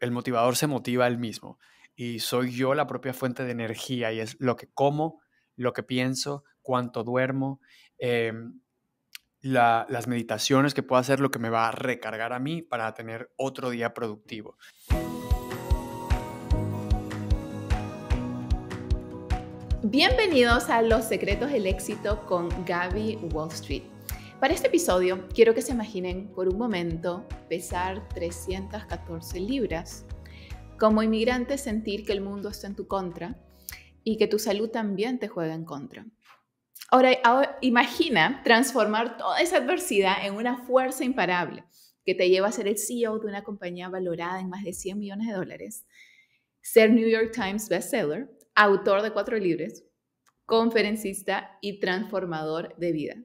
el motivador se motiva él mismo y soy yo la propia fuente de energía y es lo que como, lo que pienso, cuánto duermo, em, las meditaciones que puedo hacer, lo que me va a recargar a mí para tener otro día productivo. Bienvenidos a Los Secretos del Éxito con Gaby Wall Street. Para este episodio quiero que se imaginen por un momento pesar 314 libras, como inmigrante sentir que el mundo está en tu contra y que tu salud también te juega en contra. Ahora, imagina transformar toda esa adversidad en una fuerza imparable que te lleva a ser el CEO de una compañía valorada en más de 100 millones de dólares, ser New York Times bestseller, autor de cuatro libros, conferencista y transformador de vida.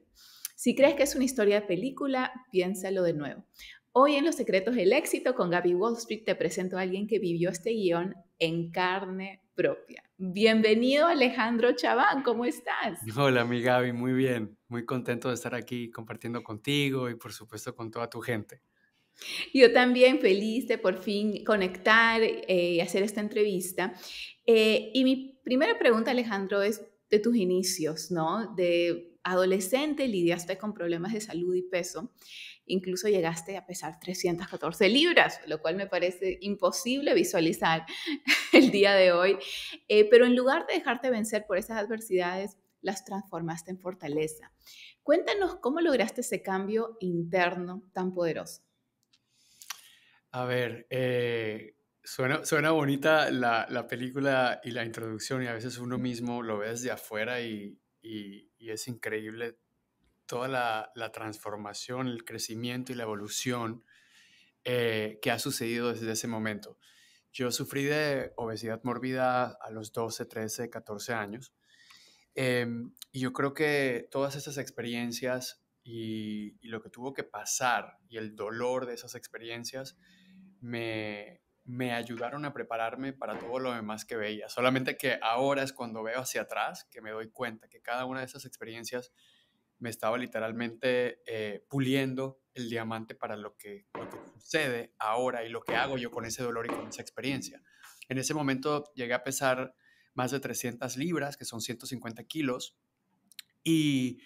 Si crees que es una historia de película, piénsalo de nuevo. Hoy en Los Secretos del Éxito con Gaby Wall Street te presento a alguien que vivió este guión en carne propia. Bienvenido Alejandro Chabán, ¿cómo estás? Hola mi Gaby, muy bien, muy contento de estar aquí compartiendo contigo y por supuesto con toda tu gente. Yo también feliz de por fin conectar y eh, hacer esta entrevista. Eh, y mi primera pregunta, Alejandro, es de tus inicios, ¿no? De adolescente lidiaste con problemas de salud y peso, incluso llegaste a pesar 314 libras, lo cual me parece imposible visualizar el día de hoy, eh, pero en lugar de dejarte vencer por esas adversidades, las transformaste en fortaleza. Cuéntanos cómo lograste ese cambio interno tan poderoso. A ver, eh, suena, bonita la, la película y la introducción y a veces uno mismo lo ve desde afuera y, y, es increíble toda la, transformación, el crecimiento y la evolución eh, que ha sucedido desde ese momento. Yo sufrí de obesidad mórbida a los 12, 13, 14 años. Em, y yo creo que todas esas experiencias y, lo que tuvo que pasar y el dolor de esas experiencias me, me ayudaron a prepararme para todo lo demás que veía. Solamente que ahora es cuando veo hacia atrás que me doy cuenta que cada una de esas experiencias me estaba literalmente eh, puliendo el diamante para lo que, sucede ahora y lo que hago yo con ese dolor y con esa experiencia. En ese momento llegué a pesar más de 300 libras, que son 150 kilos, y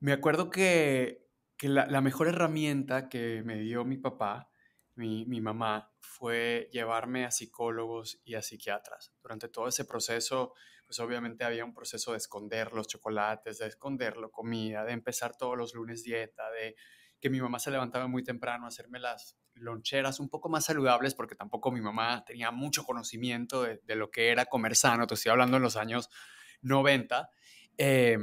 me acuerdo que, la mejor herramienta que me dio mi papá, mi, mamá fue llevarme a psicólogos y a psiquiatras. Durante todo ese proceso, pues obviamente había un proceso de esconder los chocolates, de esconder la comida, de empezar todos los lunes dieta, de que mi mamá se levantaba muy temprano a hacerme las loncheras un poco más saludables, porque tampoco mi mamá tenía mucho conocimiento de, lo que era comer sano, te estoy hablando en los años 90, eh,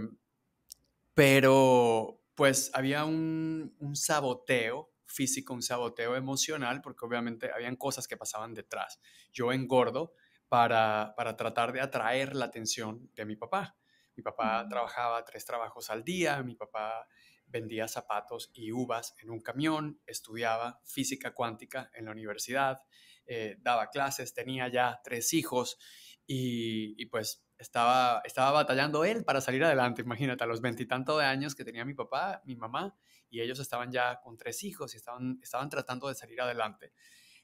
pero pues había un, un saboteo físico, un saboteo emocional, porque obviamente habían cosas que pasaban detrás. Yo engordo para, tratar de atraer la atención de mi papá. Mi papá trabajaba tres trabajos al día, mi papá vendía zapatos y uvas en un camión, estudiaba física cuántica en la universidad, eh, daba clases, tenía ya tres hijos y pues estaba, estaba batallando él para salir adelante, imagínate, a los veintitantos de años que tenía mi papá, mi mamá, y ellos estaban ya con tres hijos y estaban, estaban tratando de salir adelante.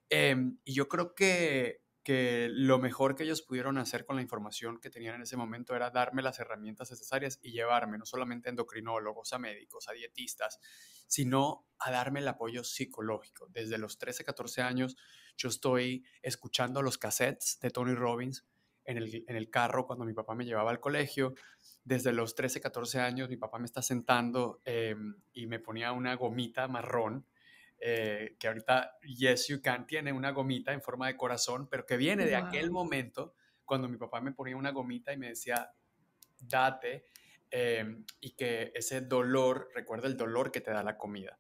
Em, y yo creo que, que lo mejor que ellos pudieron hacer con la información que tenían en ese momento era darme las herramientas necesarias y llevarme no solamente a endocrinólogos, a médicos, a dietistas, sino a darme el apoyo psicológico. Desde los 13, 14 años yo estoy escuchando los cassettes de Tony Robbins en el, en el carro cuando mi papá me llevaba al colegio. Desde los 13, 14 años mi papá me está sentando em, y me ponía una gomita marrón, eh, que ahorita Yes You Can tiene una gomita en forma de corazón, pero que viene de aquel momento cuando mi papá me ponía una gomita y me decía, date, em, y que ese dolor, recuerda el dolor que te da la comida.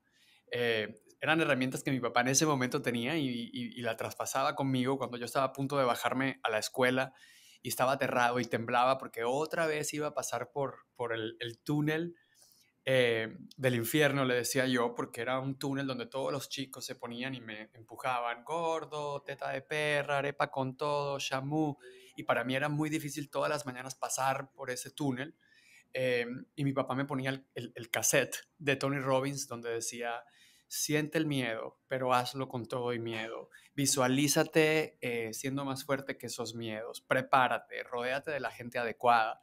Eh, eran herramientas que mi papá en ese momento tenía y, y, la traspasaba conmigo cuando yo estaba a punto de bajarme a la escuela y estaba aterrado y temblaba porque otra vez iba a pasar por, por el, túnel eh, del infierno, le decía yo, porque era un túnel donde todos los chicos se ponían y me empujaban, gordo, teta de perra, arepa con todo, chamú, y para mí era muy difícil todas las mañanas pasar por ese túnel. Eh, y mi papá me ponía el, el, el, cassette de Tony Robbins donde decía, siente el miedo, pero hazlo con todo y miedo. Visualízate eh, siendo más fuerte que esos miedos. Prepárate, rodéate de la gente adecuada.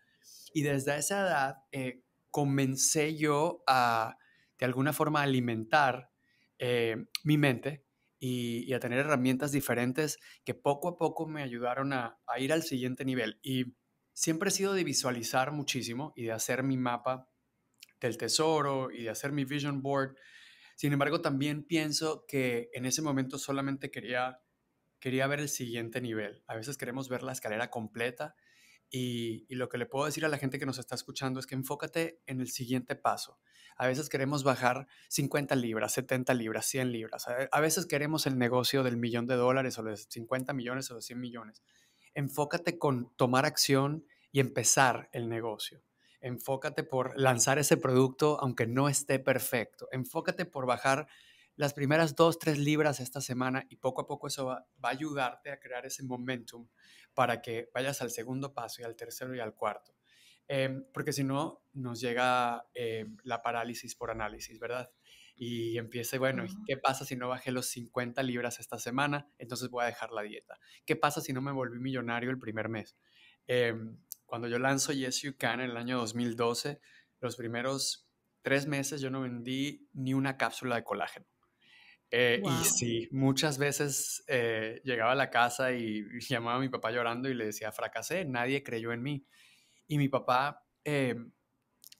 Y desde esa edad eh, comencé yo a, de alguna forma, alimentar eh, mi mente y, a tener herramientas diferentes que poco a poco me ayudaron a, a ir al siguiente nivel. Y siempre he sido de visualizar muchísimo y de hacer mi mapa del tesoro y de hacer mi vision board sin embargo, también pienso que en ese momento solamente quería, quería ver el siguiente nivel. A veces queremos ver la escalera completa y, lo que le puedo decir a la gente que nos está escuchando es que enfócate en el siguiente paso. A veces queremos bajar 50 libras, 70 libras, 100 libras. A, a veces queremos el negocio del millón de dólares o de 50 millones o de 100 millones. Enfócate con tomar acción y empezar el negocio enfócate por lanzar ese producto aunque no esté perfecto, enfócate por bajar las primeras dos, tres libras esta semana y poco a poco eso va, a ayudarte a crear ese momentum para que vayas al segundo paso y al tercero y al cuarto. Em, porque si no, nos llega em, la parálisis por análisis, ¿verdad? Y empieza, bueno, ¿qué pasa si no bajé los 50 libras esta semana? Entonces voy a dejar la dieta. ¿Qué pasa si no me volví millonario el primer mes? Eh, cuando yo lanzo Yes You Can en el año 2012, los primeros tres meses yo no vendí ni una cápsula de colágeno. Eh, y sí, muchas veces eh, llegaba a la casa y, llamaba a mi papá llorando y le decía, fracasé, nadie creyó en mí. Y mi papá eh,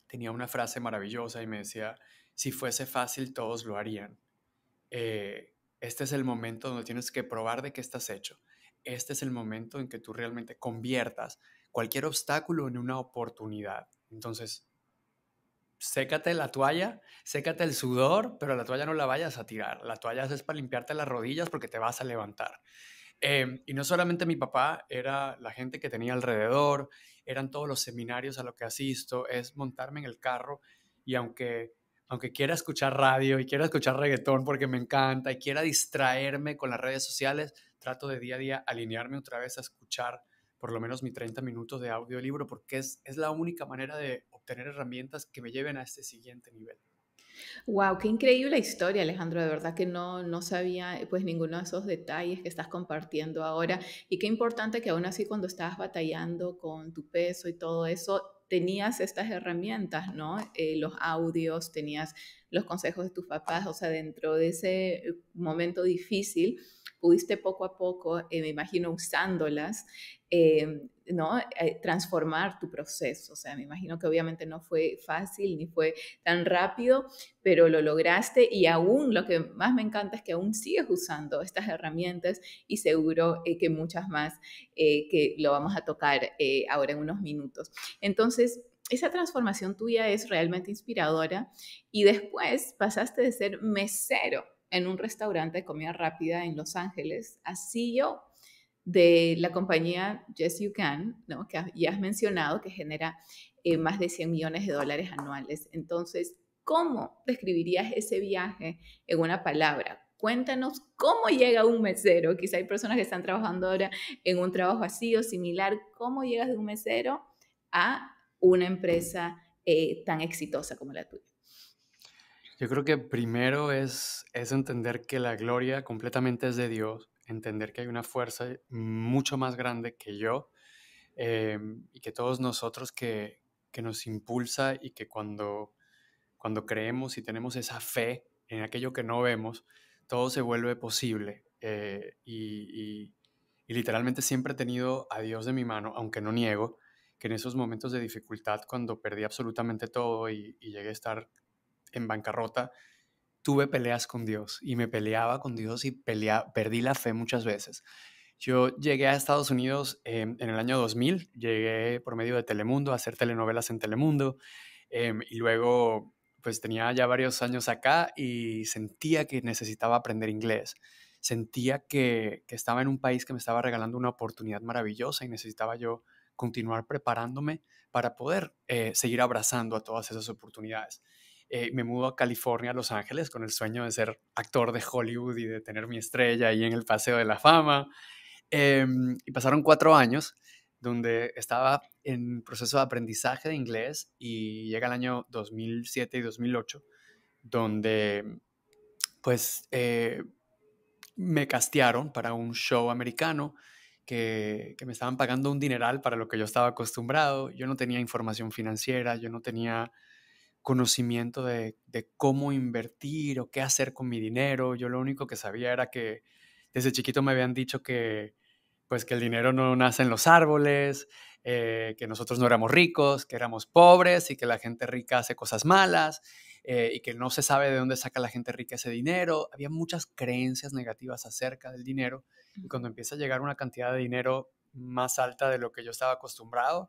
tenía una frase maravillosa y me decía, si fuese fácil todos lo harían. este es el momento donde tienes que probar de qué estás hecho. Este es el momento en que tú realmente conviertas cualquier obstáculo en una oportunidad. Entonces, sécate la toalla, sécate el sudor, pero la toalla no la vayas a tirar. La toalla es para limpiarte las rodillas porque te vas a levantar. Eh, y no solamente mi papá, era la gente que tenía alrededor, eran todos los seminarios a los que asisto, es montarme en el carro y aunque, aunque quiera escuchar radio y quiera escuchar reggaetón porque me encanta y quiera distraerme con las redes sociales, trato de día a día alinearme otra vez a escuchar por lo menos mi 30 minutos de audiolibro, porque es, la única manera de obtener herramientas que me lleven a este siguiente nivel. Wow, qué increíble la historia, Alejandro. De verdad que no, no sabía pues ninguno de esos detalles que estás compartiendo ahora. Y qué importante que aún así cuando estabas batallando con tu peso y todo eso, tenías estas herramientas, ¿no? Eh, los audios, tenías los consejos de tus papás, o sea, dentro de ese eh, momento difícil, pudiste poco a poco, eh, me imagino, usándolas, eh, ¿no? Eh, transformar tu proceso. O sea, me imagino que obviamente no fue fácil ni fue tan rápido, pero lo lograste y aún lo que más me encanta es que aún sigues usando estas herramientas y seguro que muchas más que lo vamos a tocar ahora en unos minutos. Entonces, esa transformación tuya es realmente inspiradora y después pasaste de ser mesero en un restaurante de comida rápida en Los Ángeles a e de la compañía Yes You Can, que ya has mencionado, que genera eh, más de 100 millones de dólares anuales. Entonces, ¿cómo describirías ese viaje en una palabra? Cuéntanos cómo llega un mesero. Quizá hay personas que están trabajando ahora en un trabajo así o similar. ¿Cómo llegas de un mesero a una empresa eh, tan exitosa como la tuya? Yo creo que primero es, es entender que la gloria completamente es de Dios, entender que hay una fuerza mucho más grande que yo eh, y que todos nosotros que, que nos impulsa y que cuando, cuando creemos y tenemos esa fe en aquello que no vemos, todo se vuelve posible. Eh, y, y, literalmente siempre he tenido a Dios de mi mano, aunque no niego que en esos momentos de dificultad, cuando perdí absolutamente todo y, y llegué a estar en bancarrota, tuve peleas con Dios y me peleaba con Dios y perdí la fe muchas veces. Yo llegué a Estados Unidos em, en el año 2000, llegué por medio de Telemundo a hacer telenovelas en Telemundo em, y luego pues tenía ya varios años acá y sentía que necesitaba aprender inglés. Sentía que, estaba en un país que me estaba regalando una oportunidad maravillosa y necesitaba yo continuar preparándome para poder eh, seguir abrazando a todas esas oportunidades. Eh, me mudo a California, a Los Ángeles, con el sueño de ser actor de Hollywood y de tener mi estrella ahí en el Paseo de la Fama. Em, y pasaron cuatro años donde estaba en proceso de aprendizaje de inglés y llega el año 2007 y 2008, donde pues eh, me castearon para un show americano que, que, me estaban pagando un dineral para lo que yo estaba acostumbrado. Yo no tenía información financiera, yo no tenía conocimiento de, cómo invertir o qué hacer con mi dinero. Yo lo único que sabía era que desde chiquito me habían dicho que, pues, que el dinero no nace en los árboles, eh, que nosotros no éramos ricos, que éramos pobres y que la gente rica hace cosas malas eh, y que no se sabe de dónde saca la gente rica ese dinero. Había muchas creencias negativas acerca del dinero y cuando empieza a llegar una cantidad de dinero más alta de lo que yo estaba acostumbrado,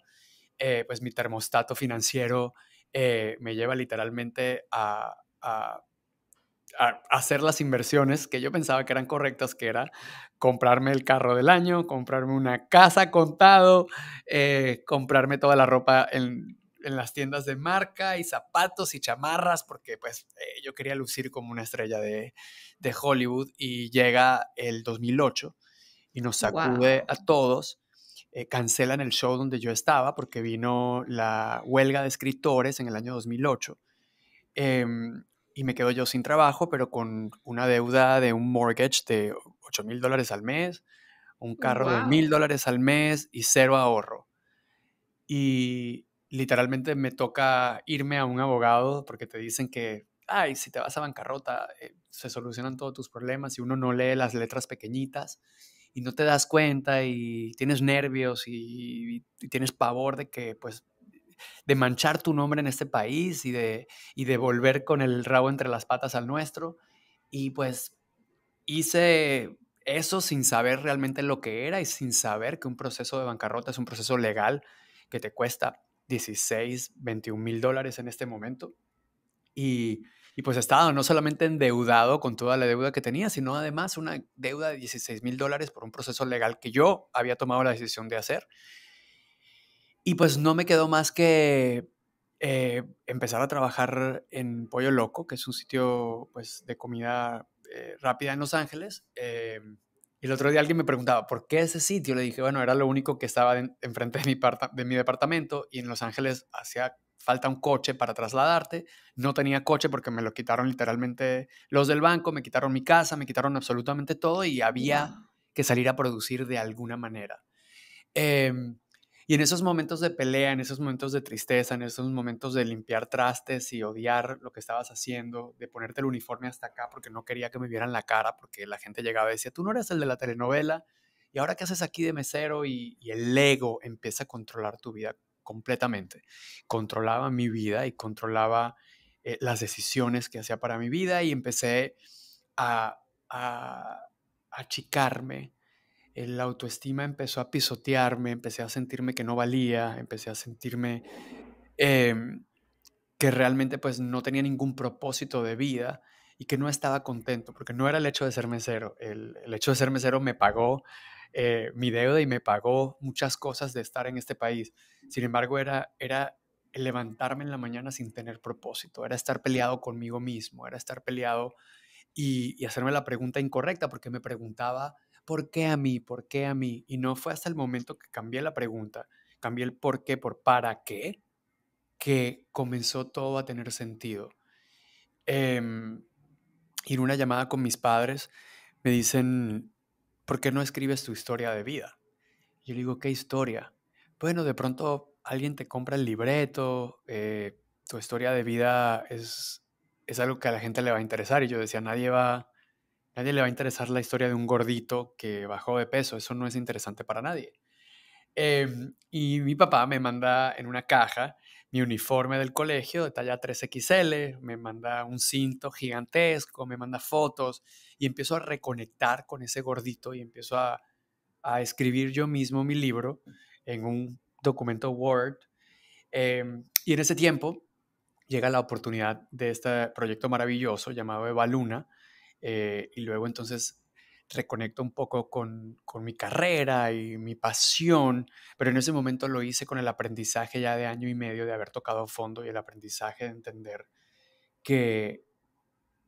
eh, pues mi termostato financiero eh, me lleva literalmente a, hacer las inversiones que yo pensaba que eran correctas, que era comprarme el carro del año, comprarme una casa contado, eh, comprarme toda la ropa en, las tiendas de marca y zapatos y chamarras, porque pues eh, yo quería lucir como una estrella de, Hollywood y llega el 2008 y nos sacude a todos eh, cancelan el show donde yo estaba porque vino la huelga de escritores en el año 2008. Em, y me quedo yo sin trabajo, pero con una deuda de un mortgage de 8 mil dólares al mes, un oh, carro de mil dólares al mes y cero ahorro. Y literalmente me toca irme a un abogado porque te dicen que, ay, si te vas a bancarrota, eh, se solucionan todos tus problemas y uno no lee las letras pequeñitas y no te das cuenta y tienes nervios y, tienes pavor de que, pues, de manchar tu nombre en este país y de, y de volver con el rabo entre las patas al nuestro. Y pues hice eso sin saber realmente lo que era y sin saber que un proceso de bancarrota es un proceso legal que te cuesta 16, 21 mil dólares en este momento. Y y pues estaba no solamente endeudado con toda la deuda que tenía, sino además una deuda de 16 mil dólares por un proceso legal que yo había tomado la decisión de hacer. Y pues no me quedó más que eh, empezar a trabajar en Pollo Loco, que es un sitio pues, de comida eh, rápida en Los Ángeles. Eh, y el otro día alguien me preguntaba, ¿por qué ese sitio? Le dije, bueno, era lo único que estaba enfrente de mi, de mi departamento y en Los Ángeles hacía falta un coche para trasladarte, no tenía coche porque me lo quitaron literalmente los del banco, me quitaron mi casa, me quitaron absolutamente todo y había que salir a producir de alguna manera. Em, y en esos momentos de pelea, en esos momentos de tristeza, en esos momentos de limpiar trastes y odiar lo que estabas haciendo, de ponerte el uniforme hasta acá porque no quería que me vieran la cara, porque la gente llegaba y decía, tú no eres el de la telenovela, y ahora qué haces aquí de mesero y, y el ego empieza a controlar tu vida completamente. Controlaba mi vida y controlaba eh, las decisiones que hacía para mi vida y empecé a, a, achicarme. La autoestima empezó a pisotearme, empecé a sentirme que no valía, empecé a sentirme em, que realmente pues no tenía ningún propósito de vida y que no estaba contento, porque no era el hecho de ser mesero, el, hecho de ser mesero me pagó eh, mi deuda y me pagó muchas cosas de estar en este país, sin embargo, era, era levantarme en la mañana sin tener propósito, era estar peleado conmigo mismo, era estar peleado y, hacerme la pregunta incorrecta, porque me preguntaba, ¿por qué a mí? ¿Por qué a mí? Y no fue hasta el momento que cambié la pregunta, cambié el por qué por para qué, que comenzó todo a tener sentido. Eh, y en una llamada con mis padres me dicen, ¿por qué no escribes tu historia de vida? Yo le digo, ¿qué historia? bueno, de pronto alguien te compra el libreto, eh, tu historia de vida es, es algo que a la gente le va a interesar. Y yo decía, nadie va, nadie le va a interesar la historia de un gordito que bajó de peso, eso no es interesante para nadie. Em, y mi papá me manda en una caja mi uniforme del colegio de talla 3XL, me manda un cinto gigantesco, me manda fotos y empiezo a reconectar con ese gordito y empiezo a, a escribir yo mismo mi libro en un documento Word. Em, y en ese tiempo llega la oportunidad de este proyecto maravilloso llamado Evaluna. Luna eh, y luego entonces reconecto un poco con, con, mi carrera y mi pasión, pero en ese momento lo hice con el aprendizaje ya de año y medio de haber tocado fondo y el aprendizaje de entender que,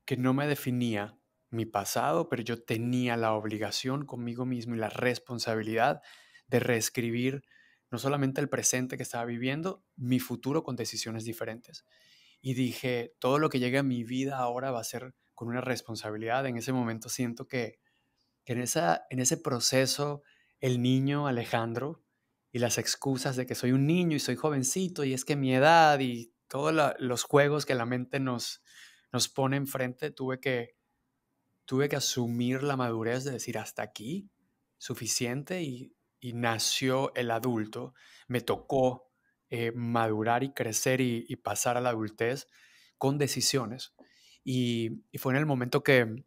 que no me definía mi pasado, pero yo tenía la obligación conmigo mismo y la responsabilidad de reescribir no solamente el presente que estaba viviendo, mi futuro con decisiones diferentes. Y dije, todo lo que llegue a mi vida ahora va a ser con una responsabilidad. En ese momento siento que, que en, esa, en ese proceso el niño Alejandro y las excusas de que soy un niño y soy jovencito y es que mi edad y todos los juegos que la mente nos, nos pone enfrente, tuve que, tuve que asumir la madurez de decir hasta aquí, suficiente y y nació el adulto, me tocó eh, madurar y crecer y, pasar a la adultez con decisiones. Y, y fue en el momento que,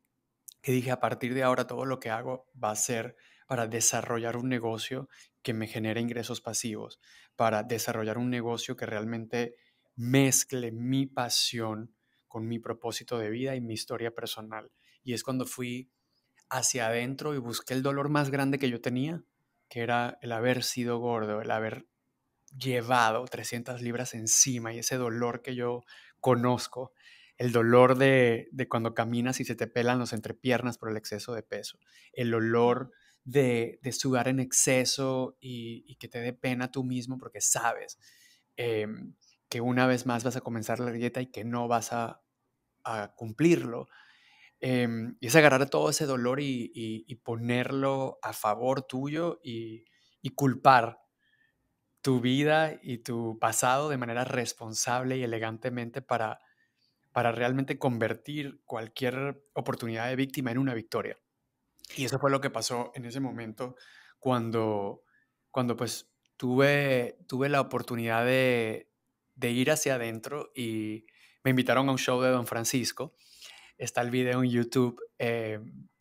que, dije, a partir de ahora todo lo que hago va a ser para desarrollar un negocio que me genere ingresos pasivos, para desarrollar un negocio que realmente mezcle mi pasión con mi propósito de vida y mi historia personal. Y es cuando fui hacia adentro y busqué el dolor más grande que yo tenía que era el haber sido gordo, el haber llevado 300 libras encima y ese dolor que yo conozco, el dolor de, cuando caminas y se te pelan los entrepiernas por el exceso de peso, el olor de, de sudar en exceso y, que te dé pena tú mismo porque sabes em, que una vez más vas a comenzar la dieta y que no vas a, a cumplirlo y em, es agarrar todo ese dolor y, ponerlo a favor tuyo y, culpar tu vida y tu pasado de manera responsable y elegantemente para, para realmente convertir cualquier oportunidad de víctima en una victoria. Y eso fue lo que pasó en ese momento cuando, cuando pues, tuve, tuve la oportunidad de, de ir hacia adentro y me invitaron a un show de Don Francisco está el video en YouTube. Eh,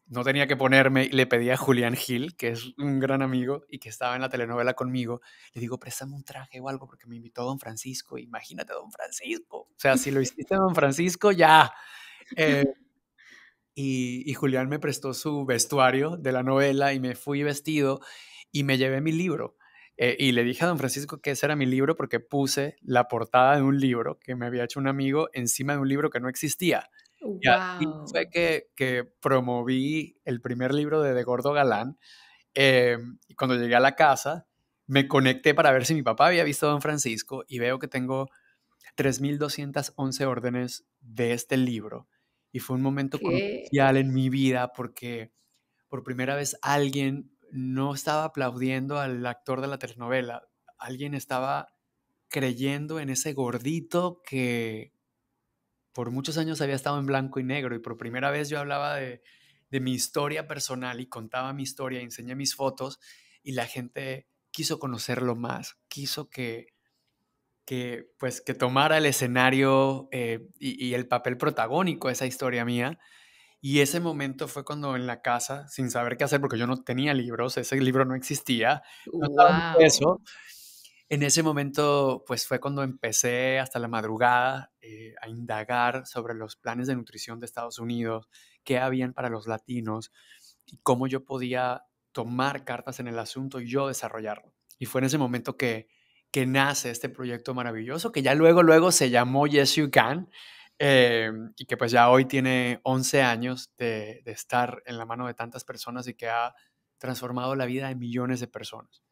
no tenía que ponerme, le pedí a Julián Gil, que es un gran amigo y que estaba en la telenovela conmigo, le digo, préstame un traje o algo porque me invitó Don Francisco, imagínate Don Francisco, o sea, si lo hiciste Don Francisco, ya. Eh, y, Julián me prestó su vestuario de la novela y me fui vestido y me llevé mi libro. Eh, y le dije a don Francisco que ese era mi libro porque puse la portada de un libro que me había hecho un amigo encima de un libro que no existía. Y fue que, promoví el primer libro de De Gordo Galán. Eh, cuando llegué a la casa, me conecté para ver si mi papá había visto a Don Francisco y veo que tengo 3.211 órdenes de este libro. Y fue un momento crucial en mi vida porque por primera vez alguien no estaba aplaudiendo al actor de la telenovela, alguien estaba creyendo en ese gordito que por muchos años había estado en blanco y negro y por primera vez yo hablaba de, mi historia personal y contaba mi historia, enseñé mis fotos y la gente quiso conocerlo más, quiso que, que, pues, que tomara el escenario eh, y, el papel protagónico de esa historia mía. Y ese momento fue cuando en la casa, sin saber qué hacer, porque yo no tenía libros, ese libro no existía, no eso. En ese momento, pues fue cuando empecé hasta la madrugada eh, a indagar sobre los planes de nutrición de Estados Unidos, qué habían para los latinos y cómo yo podía tomar cartas en el asunto y yo desarrollarlo. Y fue en ese momento que, nace este proyecto maravilloso que ya luego, luego se llamó Yes You Can eh, y que pues ya hoy tiene 11 años de estar en la mano de tantas personas y que ha transformado la vida de millones de personas.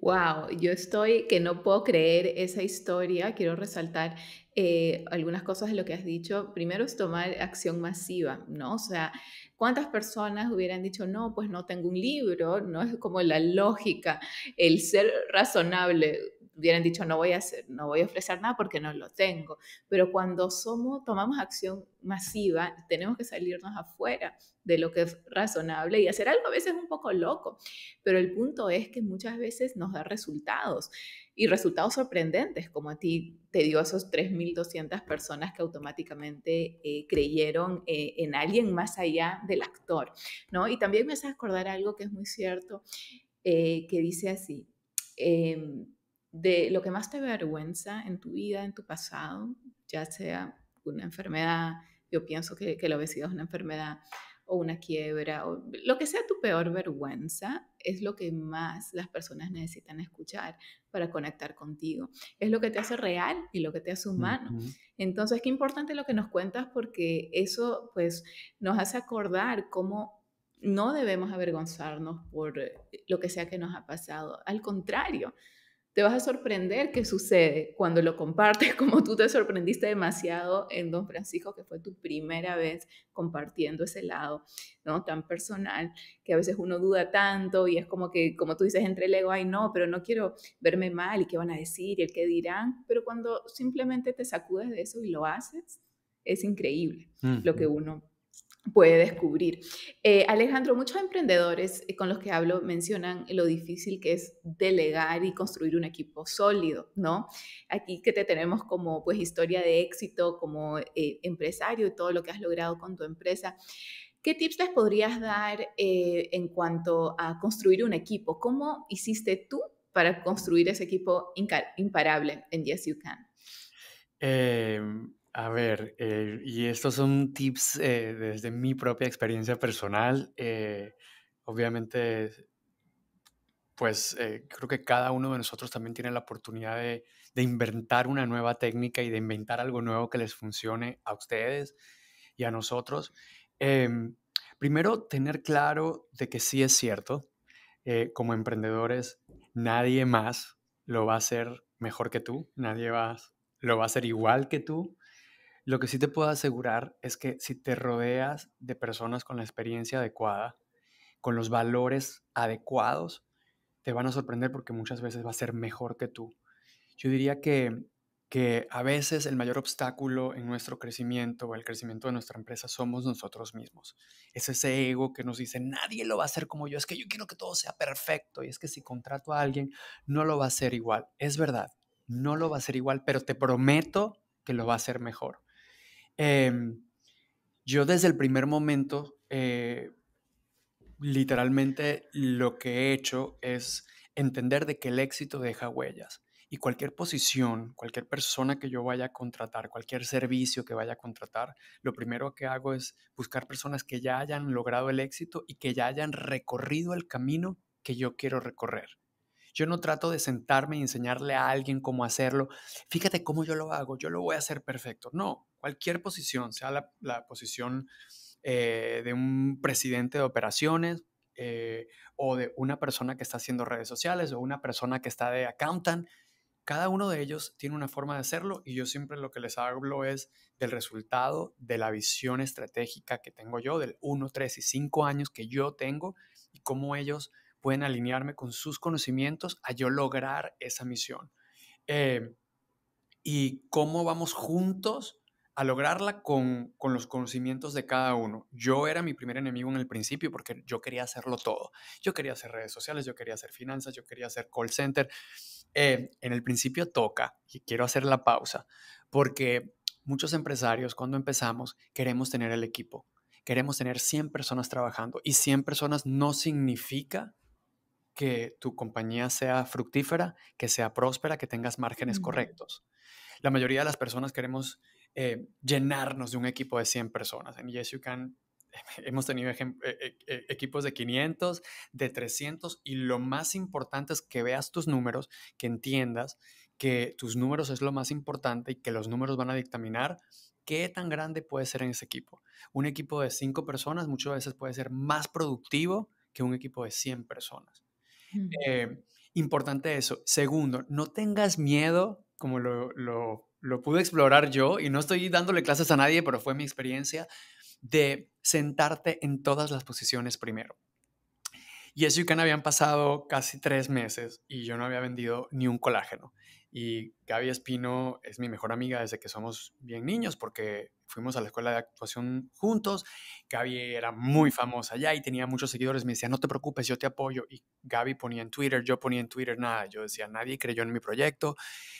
Wow, yo estoy que no puedo creer esa historia. Quiero resaltar eh, algunas cosas de lo que has dicho. Primero es tomar acción masiva, ¿no? O sea, ¿cuántas personas hubieran dicho, no, pues no tengo un libro? No es como la lógica, el ser razonable hubieran dicho no voy a hacer, no voy a ofrecer nada porque no lo tengo. Pero cuando somos, tomamos acción masiva, tenemos que salirnos afuera de lo que es razonable y hacer algo a veces un poco loco. Pero el punto es que muchas veces nos da resultados y resultados sorprendentes, como a ti te dio a esos 3.200 personas que automáticamente eh, creyeron eh, en alguien más allá del actor, ¿no? Y también me hace acordar algo que es muy cierto, eh, que dice así, em, de lo que más te avergüenza en tu vida, en tu pasado, ya sea una enfermedad, yo pienso que, que la obesidad es una enfermedad o una quiebra, o lo que sea tu peor vergüenza, es lo que más las personas necesitan escuchar para conectar contigo. Es lo que te hace real y lo que te hace humano. Entonces, qué importante lo que nos cuentas porque eso pues nos hace acordar cómo no debemos avergonzarnos por lo que sea que nos ha pasado. Al contrario, te vas a sorprender qué sucede cuando lo compartes, como tú te sorprendiste demasiado en Don Francisco, que fue tu primera vez compartiendo ese lado, ¿no? Tan personal, que a veces uno duda tanto y es como que, como tú dices, entre el ego, ay, no, pero no quiero verme mal y qué van a decir y el qué dirán, pero cuando simplemente te sacudes de eso y lo haces, es increíble lo que uno puede descubrir. Eh, Alejandro, muchos emprendedores eh, con los que hablo mencionan lo difícil que es delegar y construir un equipo sólido, ¿no? Aquí que te tenemos como pues historia de éxito, como eh, empresario y todo lo que has logrado con tu empresa. ¿Qué tips les podrías dar en cuanto a construir un equipo? ¿Cómo hiciste tú para construir ese equipo imparable en Yes You Can? Em, a ver, eh, y estos son tips eh, desde mi propia experiencia personal. Eh, obviamente, pues creo que cada uno de nosotros también tiene la oportunidad de, inventar una nueva técnica y de inventar algo nuevo que les funcione a ustedes y a nosotros. Em, primero, tener claro de que sí es cierto, como emprendedores, nadie más lo va a hacer mejor que tú, nadie va, lo va a hacer igual que tú lo que sí te puedo asegurar es que si te rodeas de personas con la experiencia adecuada, con los valores adecuados, te van a sorprender porque muchas veces va a ser mejor que tú. Yo diría que, que a veces el mayor obstáculo en nuestro crecimiento o el crecimiento de nuestra empresa somos nosotros mismos. Es ese ego que nos dice, nadie lo va a hacer como yo, es que yo quiero que todo sea perfecto y es que si contrato a alguien, no lo va a hacer igual. Es verdad, no lo va a hacer igual, pero te prometo que lo va a hacer mejor. Em, yo desde el primer momento, eh, literalmente lo que he hecho es entender de que el éxito deja huellas y cualquier posición, cualquier persona que yo vaya a contratar, cualquier servicio que vaya a contratar, lo primero que hago es buscar personas que ya hayan logrado el éxito y que ya hayan recorrido el camino que yo quiero recorrer. Yo no trato de sentarme y enseñarle a alguien cómo hacerlo. Fíjate cómo yo lo hago, yo lo voy a hacer perfecto. No, cualquier posición, sea la, posición eh, de un presidente de operaciones eh, o de una persona que está haciendo redes sociales o una persona que está de accountant, cada uno de ellos tiene una forma de hacerlo y yo siempre lo que les hablo es del resultado, de la visión estratégica que tengo yo, del 1, 3 y 5 años que yo tengo y cómo ellos pueden alinearme con sus conocimientos a yo lograr esa misión. Eh, y cómo vamos juntos a lograrla con, con, los conocimientos de cada uno. Yo era mi primer enemigo en el principio porque yo quería hacerlo todo. Yo quería hacer redes sociales, yo quería hacer finanzas, yo quería hacer call center. Eh, en el principio toca, y quiero hacer la pausa, porque muchos empresarios cuando empezamos queremos tener el equipo, queremos tener 100 personas trabajando y 100 personas no significa que tu compañía sea fructífera, que sea próspera, que tengas márgenes mm. correctos. La mayoría de las personas queremos eh, llenarnos de un equipo de 100 personas. En Yes You hemos tenido eh, eh, equipos de 500, de 300 y lo más importante es que veas tus números, que entiendas que tus números es lo más importante y que los números van a dictaminar qué tan grande puede ser en ese equipo. Un equipo de 5 personas muchas veces puede ser más productivo que un equipo de 100 personas. Eh, importante eso. Segundo, no tengas miedo, como lo, lo, pude explorar yo, y no estoy dándole clases a nadie, pero fue mi experiencia, de sentarte en todas las posiciones primero. Y eso y Can habían pasado casi tres meses y yo no había vendido ni un colágeno. Y Gaby Espino es mi mejor amiga desde que somos bien niños porque fuimos a la escuela de actuación juntos. Gaby era muy famosa ya y tenía muchos seguidores. Me decía, no te preocupes, yo te apoyo. Y Gaby ponía en Twitter, yo ponía en Twitter nada. Yo decía, nadie creyó en mi proyecto,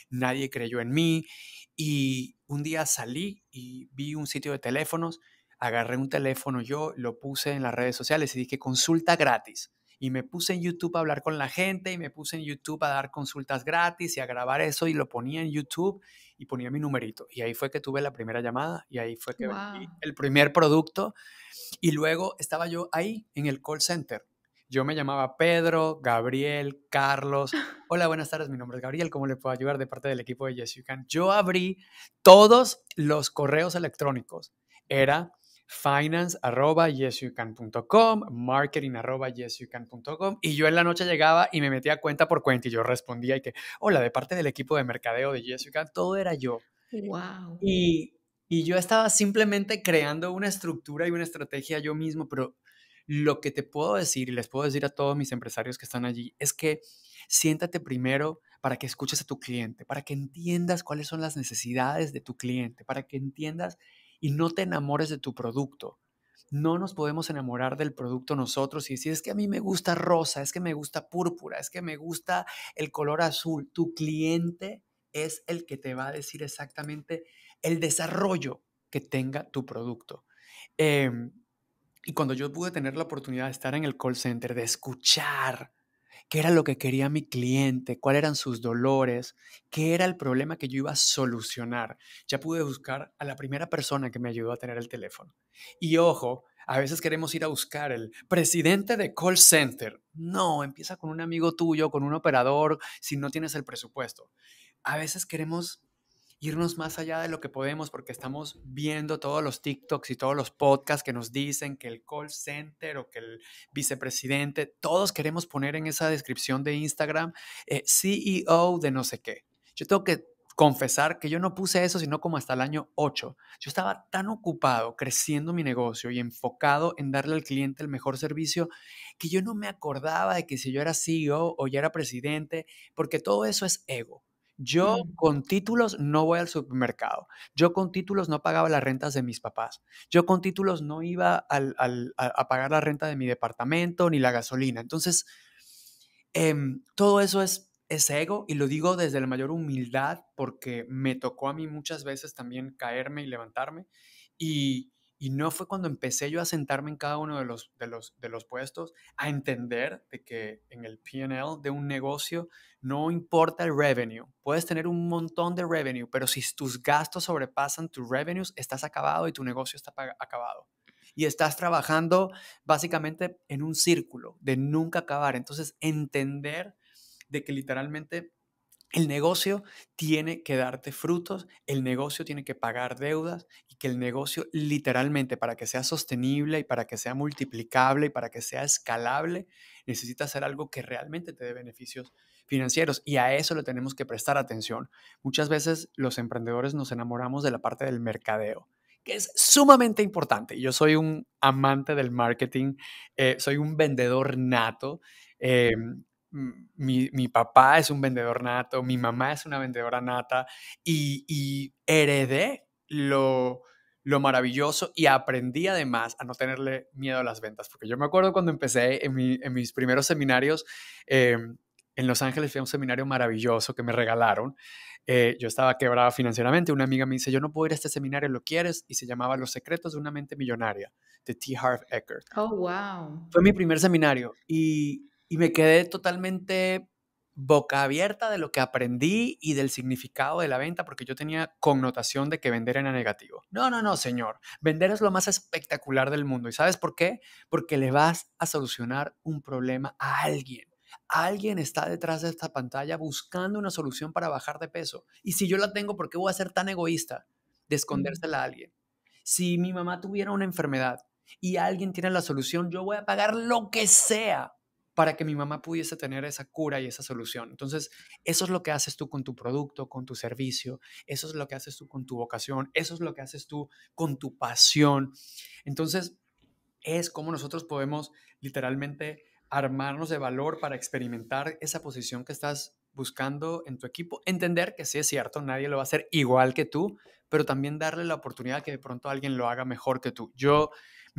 nadie creyó en mí. Y un día salí y vi un sitio de teléfonos, agarré un teléfono yo, lo puse en las redes sociales y dije, consulta gratis y me puse en YouTube a hablar con la gente y me puse en YouTube a dar consultas gratis y a grabar eso y lo ponía en YouTube y ponía mi numerito. Y ahí fue que tuve la primera llamada y ahí fue que vendí el primer producto. Y luego estaba yo ahí en el call center. Yo me llamaba Pedro, Gabriel, Carlos. Hola, buenas tardes. Mi nombre es Gabriel. ¿Cómo le puedo ayudar de parte del equipo de Yes You Yo abrí todos los correos electrónicos. Era finance.yesyoucan.com, marketing.yesyoucan.com. Y yo en la noche llegaba y me metía cuenta por cuenta y yo respondía y que, hola, de parte del equipo de mercadeo de Yes todo era yo. Y, y yo estaba simplemente creando una estructura y una estrategia yo mismo, pero lo que te puedo decir y les puedo decir a todos mis empresarios que están allí es que siéntate primero para que escuches a tu cliente, para que entiendas cuáles son las necesidades de tu cliente, para que entiendas y no te enamores de tu producto. No nos podemos enamorar del producto nosotros y decir, es que a mí me gusta rosa, es que me gusta púrpura, es que me gusta el color azul. Tu cliente es el que te va a decir exactamente el desarrollo que tenga tu producto. Em, y cuando yo pude tener la oportunidad de estar en el call center, de escuchar qué era lo que quería mi cliente, cuáles eran sus dolores, qué era el problema que yo iba a solucionar. Ya pude buscar a la primera persona que me ayudó a tener el teléfono. Y ojo, a veces queremos ir a buscar el presidente de call center. No, empieza con un amigo tuyo, con un operador, si no tienes el presupuesto. A veces queremos irnos más allá de lo que podemos porque estamos viendo todos los TikToks y todos los podcasts que nos dicen que el call center o que el vicepresidente, todos queremos poner en esa descripción de Instagram eh, CEO de no sé qué. Yo tengo que confesar que yo no puse eso sino como hasta el año 8. Yo estaba tan ocupado creciendo mi negocio y enfocado en darle al cliente el mejor servicio que yo no me acordaba de que si yo era CEO o ya era presidente, porque todo eso es ego. Yo mm. con títulos no voy al supermercado. Yo con títulos no pagaba las rentas de mis papás. Yo con títulos no iba a pagar la renta de mi departamento ni la gasolina. Entonces, em, todo eso es, es ego y lo digo desde la mayor humildad porque me tocó a mí muchas veces también caerme y levantarme. Y, y no fue cuando empecé yo a sentarme en cada uno de los, de los, de los puestos, a entender de que en el PL de un negocio no importa el revenue. Puedes tener un montón de revenue, pero si tus gastos sobrepasan tus revenues, estás acabado y tu negocio está acabado. Y estás trabajando básicamente en un círculo de nunca acabar. Entonces, entender de que literalmente el negocio tiene que darte frutos, el negocio tiene que pagar deudas que el negocio literalmente para que sea sostenible y para que sea multiplicable y para que sea escalable, necesita hacer algo que realmente te dé beneficios financieros y a eso le tenemos que prestar atención. Muchas veces los emprendedores nos enamoramos de la parte del mercadeo que es sumamente importante. Yo soy un amante del marketing, eh, soy un vendedor nato, eh, mi, papá es un vendedor nato, mi mamá es una vendedora nata y, y heredé lo, maravilloso y aprendí además a no tenerle miedo a las ventas, porque yo me acuerdo cuando empecé en, mis primeros seminarios, eh, en Los Ángeles fue un seminario maravilloso que me regalaron. Eh, yo estaba quebrada financieramente, una amiga me dice, yo no puedo ir a este seminario, ¿lo quieres? Y se llamaba Los Secretos de una Mente Millonaria, de T. Harv Eckert. Oh, wow. Fue mi primer seminario y, y me quedé totalmente boca abierta de lo que aprendí y del significado de la venta, porque yo tenía connotación de que vender era negativo. No, no, no, señor. Vender es lo más espectacular del mundo. ¿Y sabes por qué? Porque le vas a solucionar un problema a alguien. Alguien está detrás de esta pantalla buscando una solución para bajar de peso. Y si yo la tengo, ¿por qué voy a ser tan egoísta de escondérsela a alguien? Si mi mamá tuviera una enfermedad y alguien tiene la solución, yo voy a pagar lo que sea para que mi mamá pudiese tener esa cura y esa solución. Entonces, eso es lo que haces tú con tu producto, con tu servicio, eso es lo que haces tú con tu vocación, eso es lo que haces tú con tu pasión. Entonces, es como nosotros podemos literalmente armarnos de valor para experimentar esa posición que estás buscando en tu equipo. Entender que sí es cierto, nadie lo va a hacer igual que tú, pero también darle la oportunidad que de pronto alguien lo haga mejor que tú. Yo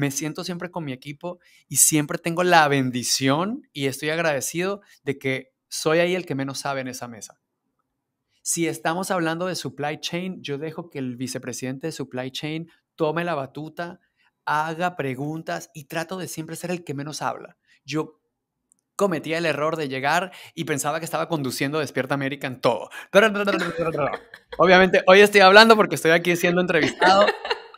me siento siempre con mi equipo y siempre tengo la bendición y estoy agradecido de que soy ahí el que menos sabe en esa mesa. Si estamos hablando de supply chain, yo dejo que el vicepresidente de supply chain tome la batuta, haga preguntas y trato de siempre ser el que menos habla. Yo cometía el error de llegar y pensaba que estaba conduciendo Despierta América en todo. Obviamente, hoy estoy hablando porque estoy aquí siendo entrevistado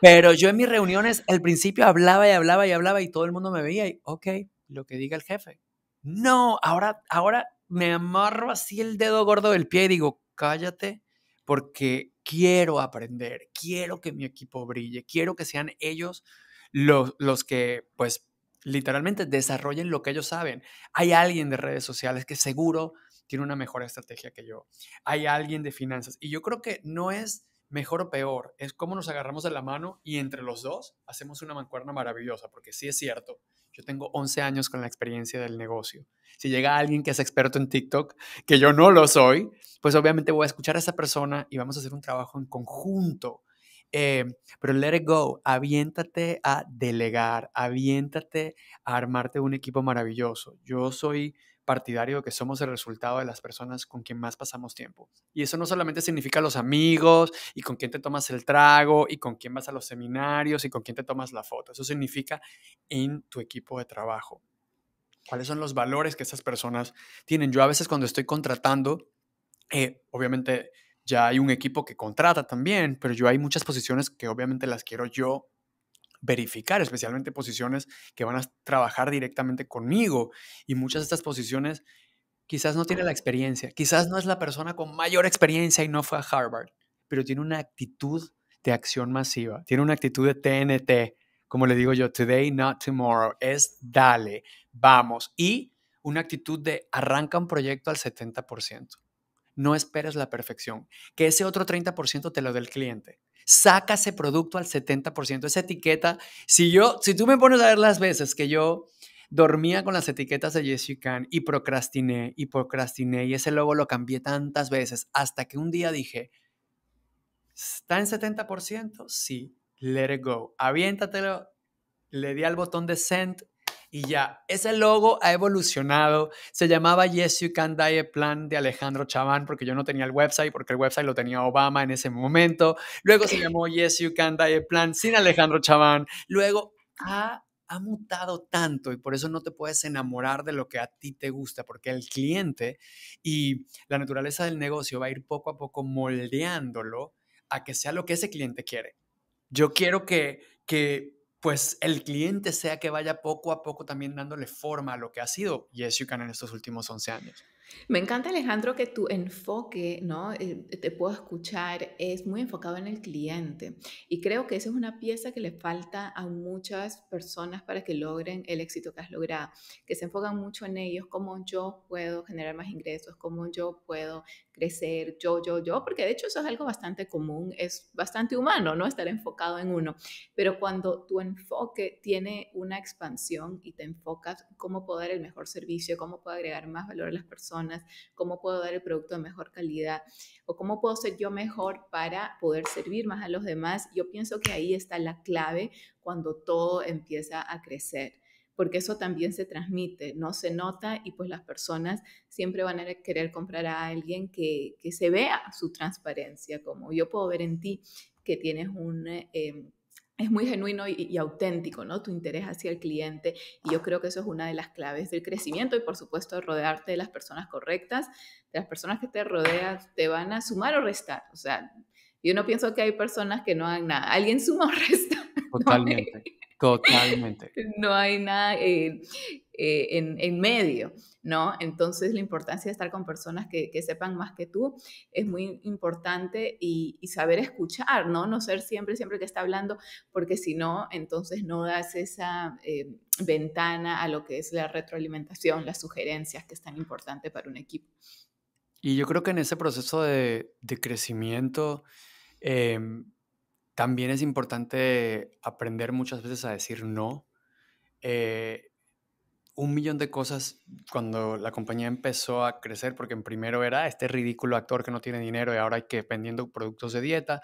pero yo en mis reuniones al principio hablaba y hablaba y hablaba y todo el mundo me veía y, ok, lo que diga el jefe. No, ahora, ahora me amarro así el dedo gordo del pie y digo, cállate, porque quiero aprender, quiero que mi equipo brille, quiero que sean ellos los, los que, pues, literalmente desarrollen lo que ellos saben. Hay alguien de redes sociales que seguro tiene una mejor estrategia que yo. Hay alguien de finanzas. Y yo creo que no es mejor o peor, es cómo nos agarramos de la mano y entre los dos hacemos una mancuerna maravillosa, porque sí es cierto, yo tengo 11 años con la experiencia del negocio. Si llega alguien que es experto en TikTok, que yo no lo soy, pues obviamente voy a escuchar a esa persona y vamos a hacer un trabajo en conjunto. Eh, pero let it go, aviéntate a delegar, aviéntate a armarte un equipo maravilloso. Yo soy partidario que somos el resultado de las personas con quien más pasamos tiempo. Y eso no solamente significa los amigos y con quién te tomas el trago y con quién vas a los seminarios y con quién te tomas la foto. Eso significa en tu equipo de trabajo. ¿Cuáles son los valores que esas personas tienen? Yo a veces cuando estoy contratando, eh, obviamente ya hay un equipo que contrata también, pero yo hay muchas posiciones que obviamente las quiero yo verificar, especialmente posiciones que van a trabajar directamente conmigo. Y muchas de estas posiciones quizás no tiene la experiencia, quizás no es la persona con mayor experiencia y no fue a Harvard, pero tiene una actitud de acción masiva, tiene una actitud de TNT, como le digo yo, today, not tomorrow, es dale, vamos, y una actitud de arranca un proyecto al 70% no esperes la perfección, que ese otro 30% te lo dé el cliente. Saca ese producto al 70%, esa etiqueta. Si yo, si tú me pones a ver las veces que yo dormía con las etiquetas de Jessica y procrastiné y procrastiné y ese logo lo cambié tantas veces hasta que un día dije, ¿está en 70%? Sí, let it go. Aviéntatelo. Le di al botón de send, y ya. Ese logo ha evolucionado. Se llamaba Yes You Can Die Plan de Alejandro Chaván, porque yo no tenía el website, porque el website lo tenía Obama en ese momento. Luego se llamó Yes You Can Die Plan sin Alejandro Chaván. Luego ha, ha mutado tanto y por eso no te puedes enamorar de lo que a ti te gusta, porque el cliente y la naturaleza del negocio va a ir poco a poco moldeándolo a que sea lo que ese cliente quiere. Yo quiero que, que pues el cliente sea que vaya poco a poco también dándole forma a lo que ha sido Yes You Can en estos últimos 11 años. Me encanta, Alejandro, que tu enfoque, ¿no? Eh, te puedo escuchar, es muy enfocado en el cliente. Y creo que esa es una pieza que le falta a muchas personas para que logren el éxito que has logrado, que se enfocan mucho en ellos, cómo yo puedo generar más ingresos, cómo yo puedo crecer yo, yo, yo, porque de hecho eso es algo bastante común, es bastante humano, ¿no? Estar enfocado en uno. Pero cuando tu enfoque tiene una expansión y te enfocas cómo puedo dar el mejor servicio, cómo puedo agregar más valor a las personas, cómo puedo dar el producto de mejor calidad o cómo puedo ser yo mejor para poder servir más a los demás, yo pienso que ahí está la clave cuando todo empieza a crecer porque eso también se transmite, no se nota y pues las personas siempre van a querer comprar a alguien que, se vea su transparencia, como yo puedo ver en ti que tienes un... Eh, em, es muy genuino y, auténtico, ¿no? Tu interés hacia el cliente y yo creo que eso es una de las claves del crecimiento y por supuesto rodearte de las personas correctas, de las personas que te rodean te van a sumar o restar, o sea, yo no pienso que hay personas que no hagan nada, alguien suma o resta. Totalmente. Totalmente. no hay nada eh, eh, en, medio, ¿no? Entonces la importancia de estar con personas que, sepan más que tú es muy importante y, saber escuchar, ¿no? No ser siempre, siempre que está hablando, porque si no, entonces no das esa eh, ventana a lo que es la retroalimentación, las sugerencias, que es tan importante para un equipo. Y yo creo que en ese proceso de, crecimiento, em, también es importante aprender muchas veces a decir no. Eh, un millón de cosas cuando la compañía empezó a crecer, porque en primero era este ridículo actor que no tiene dinero y ahora hay que vendiendo productos de dieta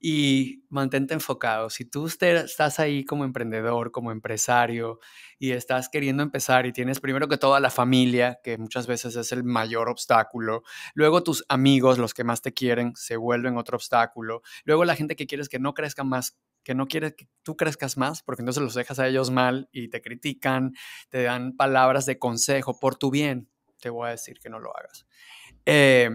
y mantente enfocado. Si tú estás ahí como emprendedor, como empresario y estás queriendo empezar y tienes primero que toda la familia, que muchas veces es el mayor obstáculo, luego tus amigos, los que más te quieren, se vuelven otro obstáculo, luego la gente que quieres que no crezca más que no quieres que tú crezcas más, porque entonces los dejas a ellos mal y te critican, te dan palabras de consejo por tu bien. Te voy a decir que no lo hagas. Eh,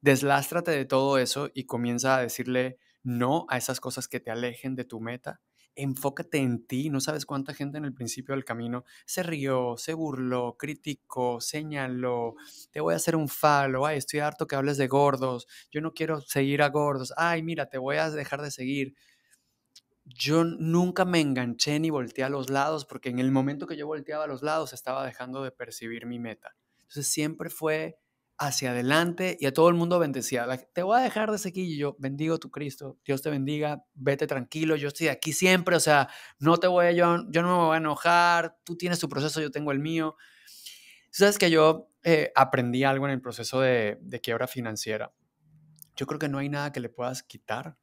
deslástrate de todo eso y comienza a decirle, no a esas cosas que te alejen de tu meta. Enfócate en ti, no sabes cuánta gente en el principio del camino se rió, se burló, criticó, señaló, te voy a hacer un falo, ay, estoy harto que hables de gordos, yo no quiero seguir a gordos, ay, mira, te voy a dejar de seguir. Yo nunca me enganché ni volteé a los lados porque en el momento que yo volteaba a los lados estaba dejando de percibir mi meta. Entonces siempre fue hacia adelante y a todo el mundo bendecía. Te voy a dejar de sequillo, yo bendigo tu Cristo, Dios te bendiga, vete tranquilo, yo estoy aquí siempre, o sea, no te voy a, yo, yo no me voy a enojar, tú tienes tu proceso, yo tengo el mío. Sabes que yo eh, aprendí algo en el proceso de, de, quiebra financiera. Yo creo que no hay nada que le puedas quitar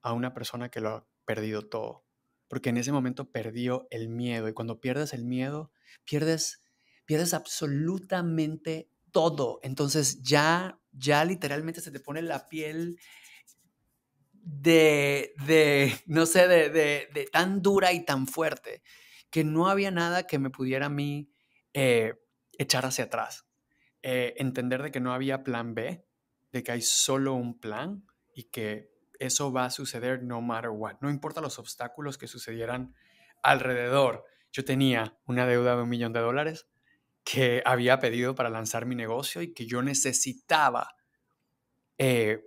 a una persona que lo ha perdido todo, porque en ese momento perdió el miedo y cuando pierdes el miedo, pierdes, pierdes absolutamente todo. Entonces ya, ya literalmente se te pone la piel de, de no sé, de, tan dura y tan fuerte que no había nada que me pudiera a mí eh, echar hacia atrás. Eh, entender de que no había plan B, de que hay solo un plan y que eso va a suceder no matter what. No importa los obstáculos que sucedieran alrededor. Yo tenía una deuda de un millón de dólares, que había pedido para lanzar mi negocio y que yo necesitaba eh,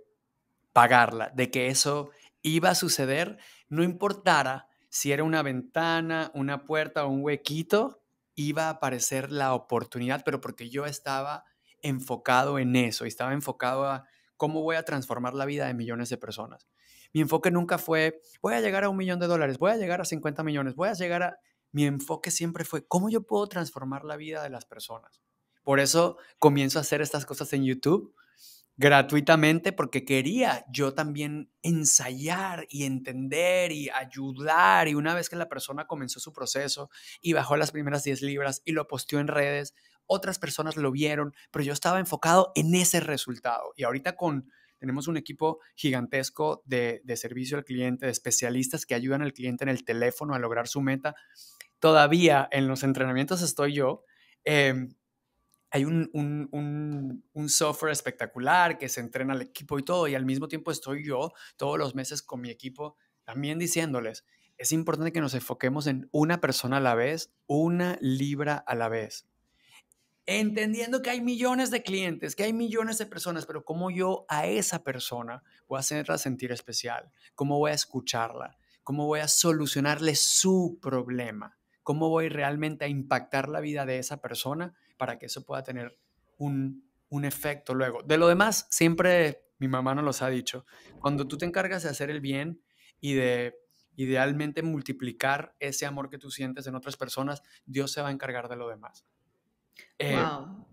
pagarla, de que eso iba a suceder, no importara si era una ventana, una puerta o un huequito, iba a aparecer la oportunidad, pero porque yo estaba enfocado en eso estaba enfocado a cómo voy a transformar la vida de millones de personas. Mi enfoque nunca fue, voy a llegar a un millón de dólares, voy a llegar a 50 millones, voy a llegar a mi enfoque siempre fue cómo yo puedo transformar la vida de las personas. Por eso comienzo a hacer estas cosas en YouTube gratuitamente porque quería yo también ensayar y entender y ayudar. Y una vez que la persona comenzó su proceso y bajó las primeras 10 libras y lo posteó en redes, otras personas lo vieron, pero yo estaba enfocado en ese resultado. Y ahorita con... Tenemos un equipo gigantesco de, de servicio al cliente, de especialistas que ayudan al cliente en el teléfono a lograr su meta todavía en los entrenamientos estoy yo, em, hay un, un, software espectacular que se entrena al equipo y todo, y al mismo tiempo estoy yo todos los meses con mi equipo también diciéndoles, es importante que nos enfoquemos en una persona a la vez, una libra a la vez. Entendiendo que hay millones de clientes, que hay millones de personas, pero cómo yo a esa persona voy a hacerla sentir especial, cómo voy a escucharla, cómo voy a solucionarle su problema cómo voy realmente a impactar la vida de esa persona para que eso pueda tener un, un efecto luego. De lo demás, siempre mi mamá nos los ha dicho, cuando tú te encargas de hacer el bien y de idealmente multiplicar ese amor que tú sientes en otras personas, Dios se va a encargar de lo demás. Eh, wow.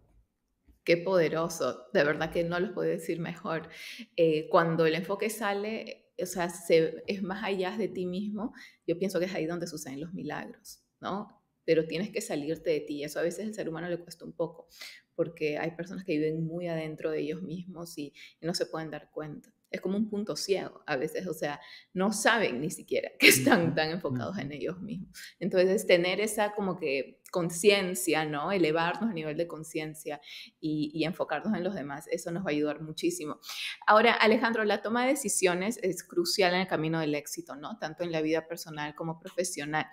Qué poderoso, de verdad que no los puedo decir mejor. Eh, cuando el enfoque sale, o sea, se, es más allá de ti mismo, yo pienso que es ahí donde suceden los milagros. ¿no? Pero tienes que salirte de ti. Eso a veces al ser humano le cuesta un poco, porque hay personas que viven muy adentro de ellos mismos y no se pueden dar cuenta. Es como un punto ciego a veces, o sea, no saben ni siquiera que están tan enfocados en ellos mismos. Entonces, tener esa como que conciencia, ¿no? Elevarnos a nivel de conciencia y, enfocarnos en los demás. Eso nos va a ayudar muchísimo. Ahora, Alejandro, la toma de decisiones es crucial en el camino del éxito, ¿no? Tanto en la vida personal como profesional.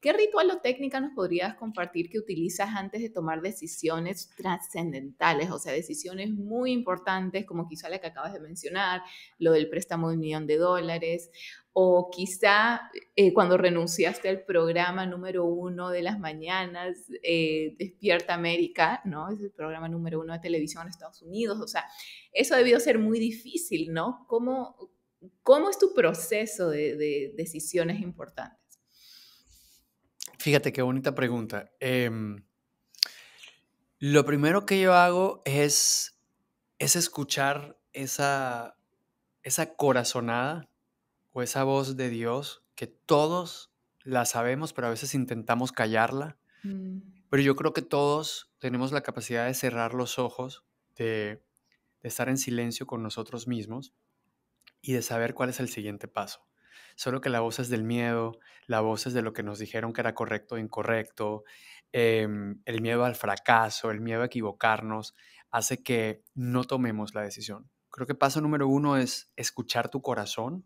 ¿Qué ritual o técnica nos podrías compartir que utilizas antes de tomar decisiones trascendentales? O sea, decisiones muy importantes, como quizá la que acabas de mencionar, lo del préstamo de un millón de dólares o quizá eh, cuando renunciaste al programa número uno de las mañanas, eh, Despierta América, ¿no? Es el programa número uno de televisión en Estados Unidos, o sea, eso debió ser muy difícil, ¿no? ¿Cómo, cómo es tu proceso de, decisiones importantes? Fíjate qué bonita pregunta. Em, lo primero que yo hago es, es escuchar esa, esa corazonada o esa voz de Dios que todos la sabemos, pero a veces intentamos callarla. Mm. Pero yo creo que todos tenemos la capacidad de cerrar los ojos, de, estar en silencio con nosotros mismos y de saber cuál es el siguiente paso. Solo que la voz es del miedo, la voz es de lo que nos dijeron que era correcto incorrecto, em, el miedo al fracaso, el miedo a equivocarnos, hace que no tomemos la decisión. Creo que paso número uno es escuchar tu corazón,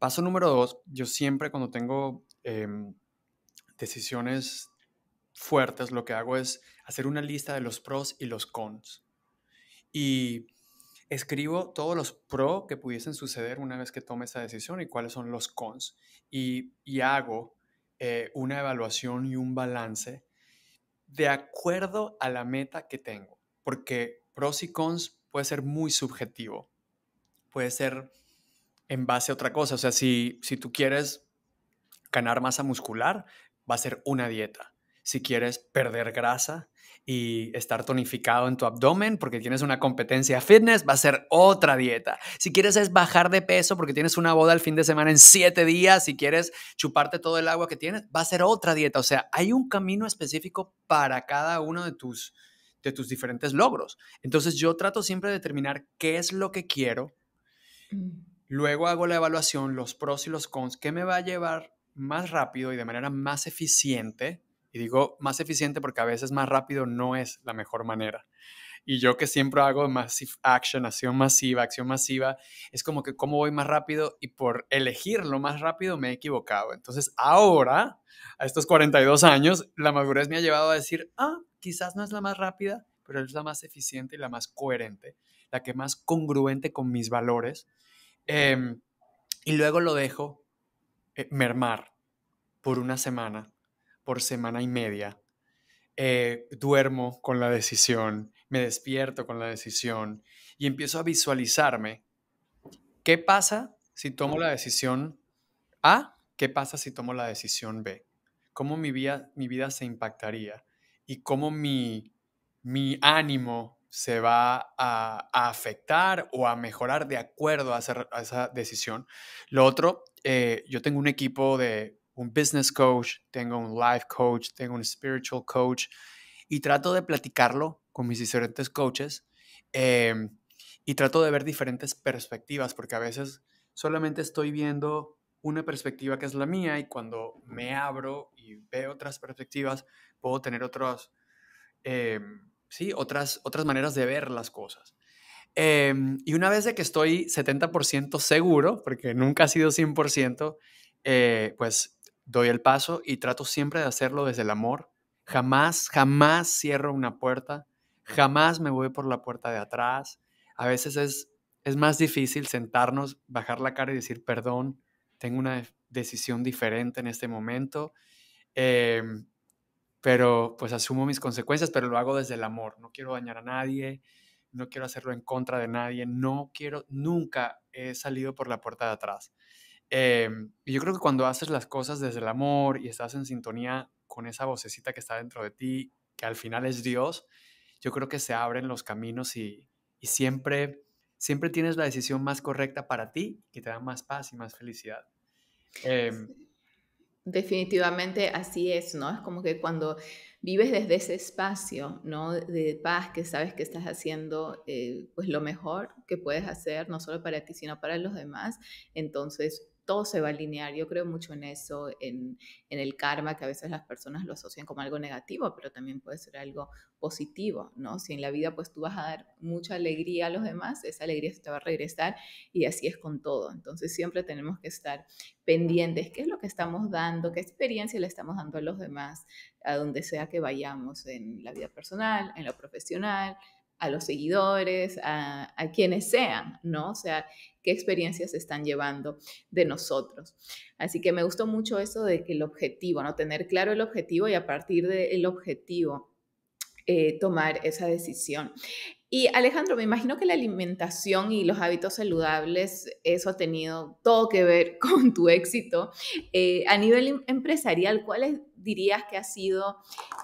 Paso número dos, yo siempre cuando tengo em, decisiones fuertes, lo que hago es hacer una lista de los pros y los cons. Y escribo todos los pros que pudiesen suceder una vez que tome esa decisión y cuáles son los cons. Y, hago eh, una evaluación y un balance de acuerdo a la meta que tengo, porque pros y cons puede ser muy subjetivo. Puede ser en base a otra cosa. O sea, si, si tú quieres ganar masa muscular, va a ser una dieta. Si quieres perder grasa y estar tonificado en tu abdomen porque tienes una competencia fitness, va a ser otra dieta. Si quieres es bajar de peso porque tienes una boda el fin de semana en siete días, si quieres chuparte todo el agua que tienes, va a ser otra dieta. O sea, hay un camino específico para cada uno de tus, de tus diferentes logros. Entonces yo trato siempre de determinar qué es lo que quiero mm. Luego hago la evaluación, los pros y los cons, qué me va a llevar más rápido y de manera más eficiente. Y digo más eficiente porque a veces más rápido no es la mejor manera. Y yo que siempre hago massive action, acción masiva, acción masiva, es como que cómo voy más rápido y por elegir lo más rápido me he equivocado. Entonces ahora, a estos 42 años, la madurez me ha llevado a decir, ah, quizás no es la más rápida, pero es la más eficiente y la más coherente, la que más congruente con mis valores Em, y luego lo dejo eh, mermar por una semana, por semana y media. Eh, duermo con la decisión, me despierto con la decisión y empiezo a visualizarme qué pasa si tomo la decisión A, qué pasa si tomo la decisión B, cómo mi vida, mi vida se impactaría y cómo mi, mi ánimo se va a, afectar o a mejorar de acuerdo a esa, decisión. Lo otro, eh, yo tengo un equipo de un business coach, tengo un life coach, tengo un spiritual coach y trato de platicarlo con mis diferentes coaches em, y trato de ver diferentes perspectivas porque a veces solamente estoy viendo una perspectiva que es la mía y cuando me abro y veo otras perspectivas puedo tener otras... Em, ¿sí? otras, otras maneras de ver las cosas. Em, y una vez de que estoy 70% seguro, porque nunca ha sido 100%, eh, pues doy el paso y trato siempre de hacerlo desde el amor. Jamás, jamás cierro una puerta, jamás me voy por la puerta de atrás. A veces es, es más difícil sentarnos, bajar la cara y decir, perdón, tengo una decisión diferente en este momento. Eh, pero pues asumo mis consecuencias, pero lo hago desde el amor. No quiero dañar a nadie, no quiero hacerlo en contra de nadie, no quiero, nunca he salido por la puerta de atrás. Em, y yo creo que cuando haces las cosas desde el amor y estás en sintonía con esa vocecita que está dentro de ti, que al final es Dios, yo creo que se abren los caminos y, siempre, siempre tienes la decisión más correcta para ti, que te da más paz y más felicidad. Em, Definitivamente así es, ¿no? Es como que cuando vives desde ese espacio, ¿no? De paz, que sabes que estás haciendo eh, pues lo mejor que puedes hacer, no solo para ti, sino para los demás, entonces todo se va a alinear. Yo creo mucho en eso, en, el karma, que a veces las personas lo asocian como algo negativo, pero también puede ser algo positivo, ¿no? Si en la vida pues tú vas a dar mucha alegría a los demás, esa alegría se te va a regresar y así es con todo. Entonces siempre tenemos que estar pendientes, qué es lo que estamos dando, qué experiencia le estamos dando a los demás, a donde sea que vayamos, en la vida personal, en lo profesional, a los seguidores, a, quienes sean, ¿no? O sea, qué experiencias están llevando de nosotros. Así que me gustó mucho eso de que el objetivo, ¿no? Tener claro el objetivo y a partir del objetivo eh, tomar esa decisión. Y Alejandro, me imagino que la alimentación y los hábitos saludables, eso ha tenido todo que ver con tu éxito. Eh, a nivel em, empresarial, ¿cuál dirías que ha sido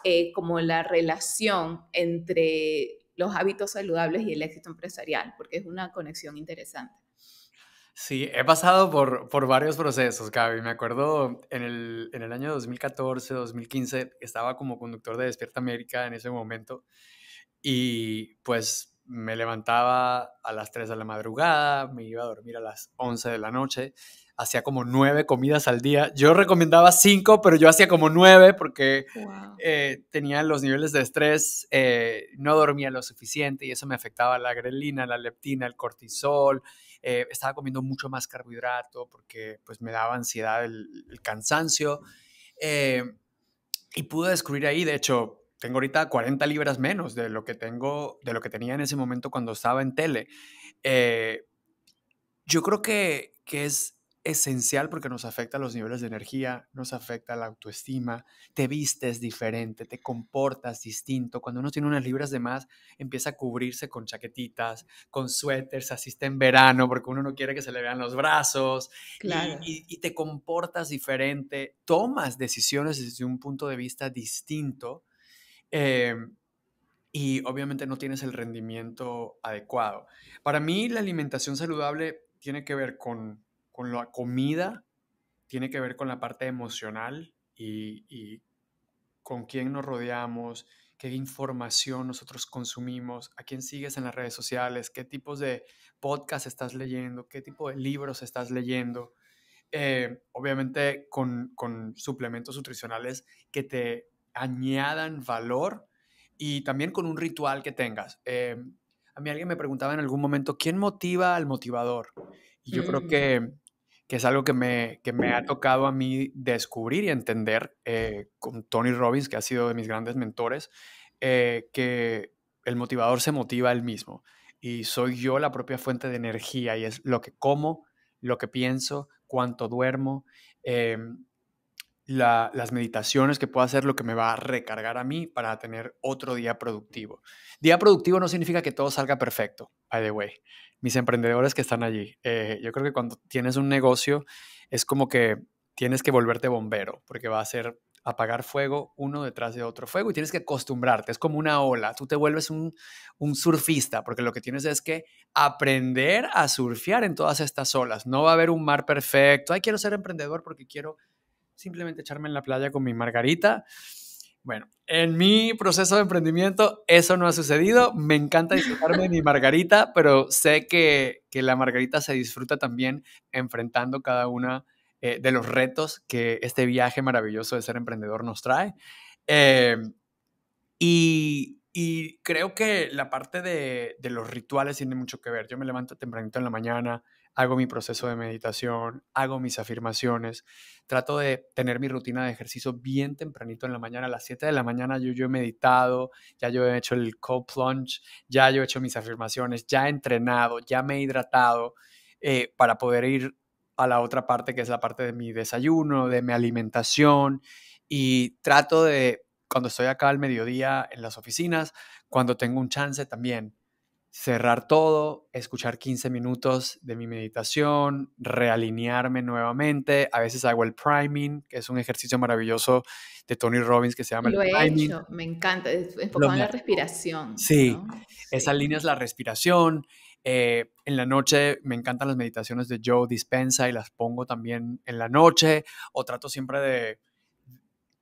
eh, como la relación entre los hábitos saludables y el éxito empresarial, porque es una conexión interesante. Sí, he pasado por, varios procesos, Gaby. Me acuerdo en el, en el año 2014, 2015, estaba como conductor de Despierta América en ese momento y pues me levantaba a las 3 de la madrugada, me iba a dormir a las 11 de la noche, hacía como 9 comidas al día. Yo recomendaba 5, pero yo hacía como 9 porque eh, tenía los niveles de estrés, eh, no dormía lo suficiente y eso me afectaba la grelina, la leptina, el cortisol. Eh, estaba comiendo mucho más carbohidrato porque pues me daba ansiedad el, el cansancio. y pude descubrir ahí, de hecho, tengo ahorita 40 libras menos de lo que tengo, de lo que tenía en ese momento cuando estaba en tele. Eh, yo creo que, que es esencial porque nos afecta los niveles de energía, nos afecta la autoestima, te vistes diferente, te comportas distinto. Cuando uno tiene unas libras de más, empieza a cubrirse con chaquetitas, con suéteres, asiste en verano porque uno no quiere que se le vean los brazos y te comportas diferente, tomas decisiones desde un punto de vista distinto Em, y obviamente no tienes el rendimiento adecuado. Para mí la alimentación saludable tiene que ver con, la comida, tiene que ver con la parte emocional y, con quién nos rodeamos, qué información nosotros consumimos, a quién sigues en las redes sociales, qué tipos de podcast estás leyendo, qué tipo de libros estás leyendo. Eh, obviamente con suplementos nutricionales que te añadan valor y también con un ritual que tengas. Em, a mí alguien me preguntaba en algún momento, ¿quién motiva al motivador? Y yo creo mm. que, es algo que me, me, ha tocado a mí descubrir y entender eh, con Tony Robbins, que ha sido de mis grandes mentores, eh, que el motivador se motiva él mismo. Y soy yo la propia fuente de energía y es lo que como, lo que pienso, cuánto duermo, em, las meditaciones que puedo hacer lo que me va a recargar a mí para tener otro día productivo. Día productivo no significa que todo salga perfecto, by the way. Mis emprendedores que están allí, eh, yo creo que cuando tienes un negocio es como que tienes que volverte bombero, porque va a ser apagar fuego uno detrás de otro fuego y tienes que acostumbrarte, es como una ola, tú te vuelves un, un surfista, porque lo que tienes es que aprender a surfear en todas estas olas, no va a haber un mar perfecto, ay, quiero ser emprendedor porque quiero simplemente echarme en la playa con mi margarita. Bueno, en mi proceso de emprendimiento eso no ha sucedido. Me encanta disfrutarme de mi margarita, pero sé que, la margarita se disfruta también enfrentando cada una eh, de los retos que este viaje maravilloso de ser emprendedor nos trae. Em, y, creo que la parte de, de los rituales tiene mucho que ver. Yo me levanto tempranito en la mañana, hago mi proceso de meditación, hago mis afirmaciones, trato de tener mi rutina de ejercicio bien tempranito en la mañana, a las 7 de la mañana yo, yo he meditado, ya yo he hecho el cold plunge, ya yo he hecho mis afirmaciones, ya he entrenado, ya me he hidratado eh, para poder ir a la otra parte que es la parte de mi desayuno, de mi alimentación y trato de, cuando estoy acá al mediodía en las oficinas, cuando tengo un chance también, cerrar todo, escuchar 15 minutos de mi meditación, realinearme nuevamente. A veces hago el priming, que es un ejercicio maravilloso de Tony Robbins que se llama Lo he Hecho, me encanta, enfocado en la respiración. Sí, esa línea es la respiración. Eh, en la noche me encantan las meditaciones de Joe Dispensa y las pongo también en la noche o trato siempre de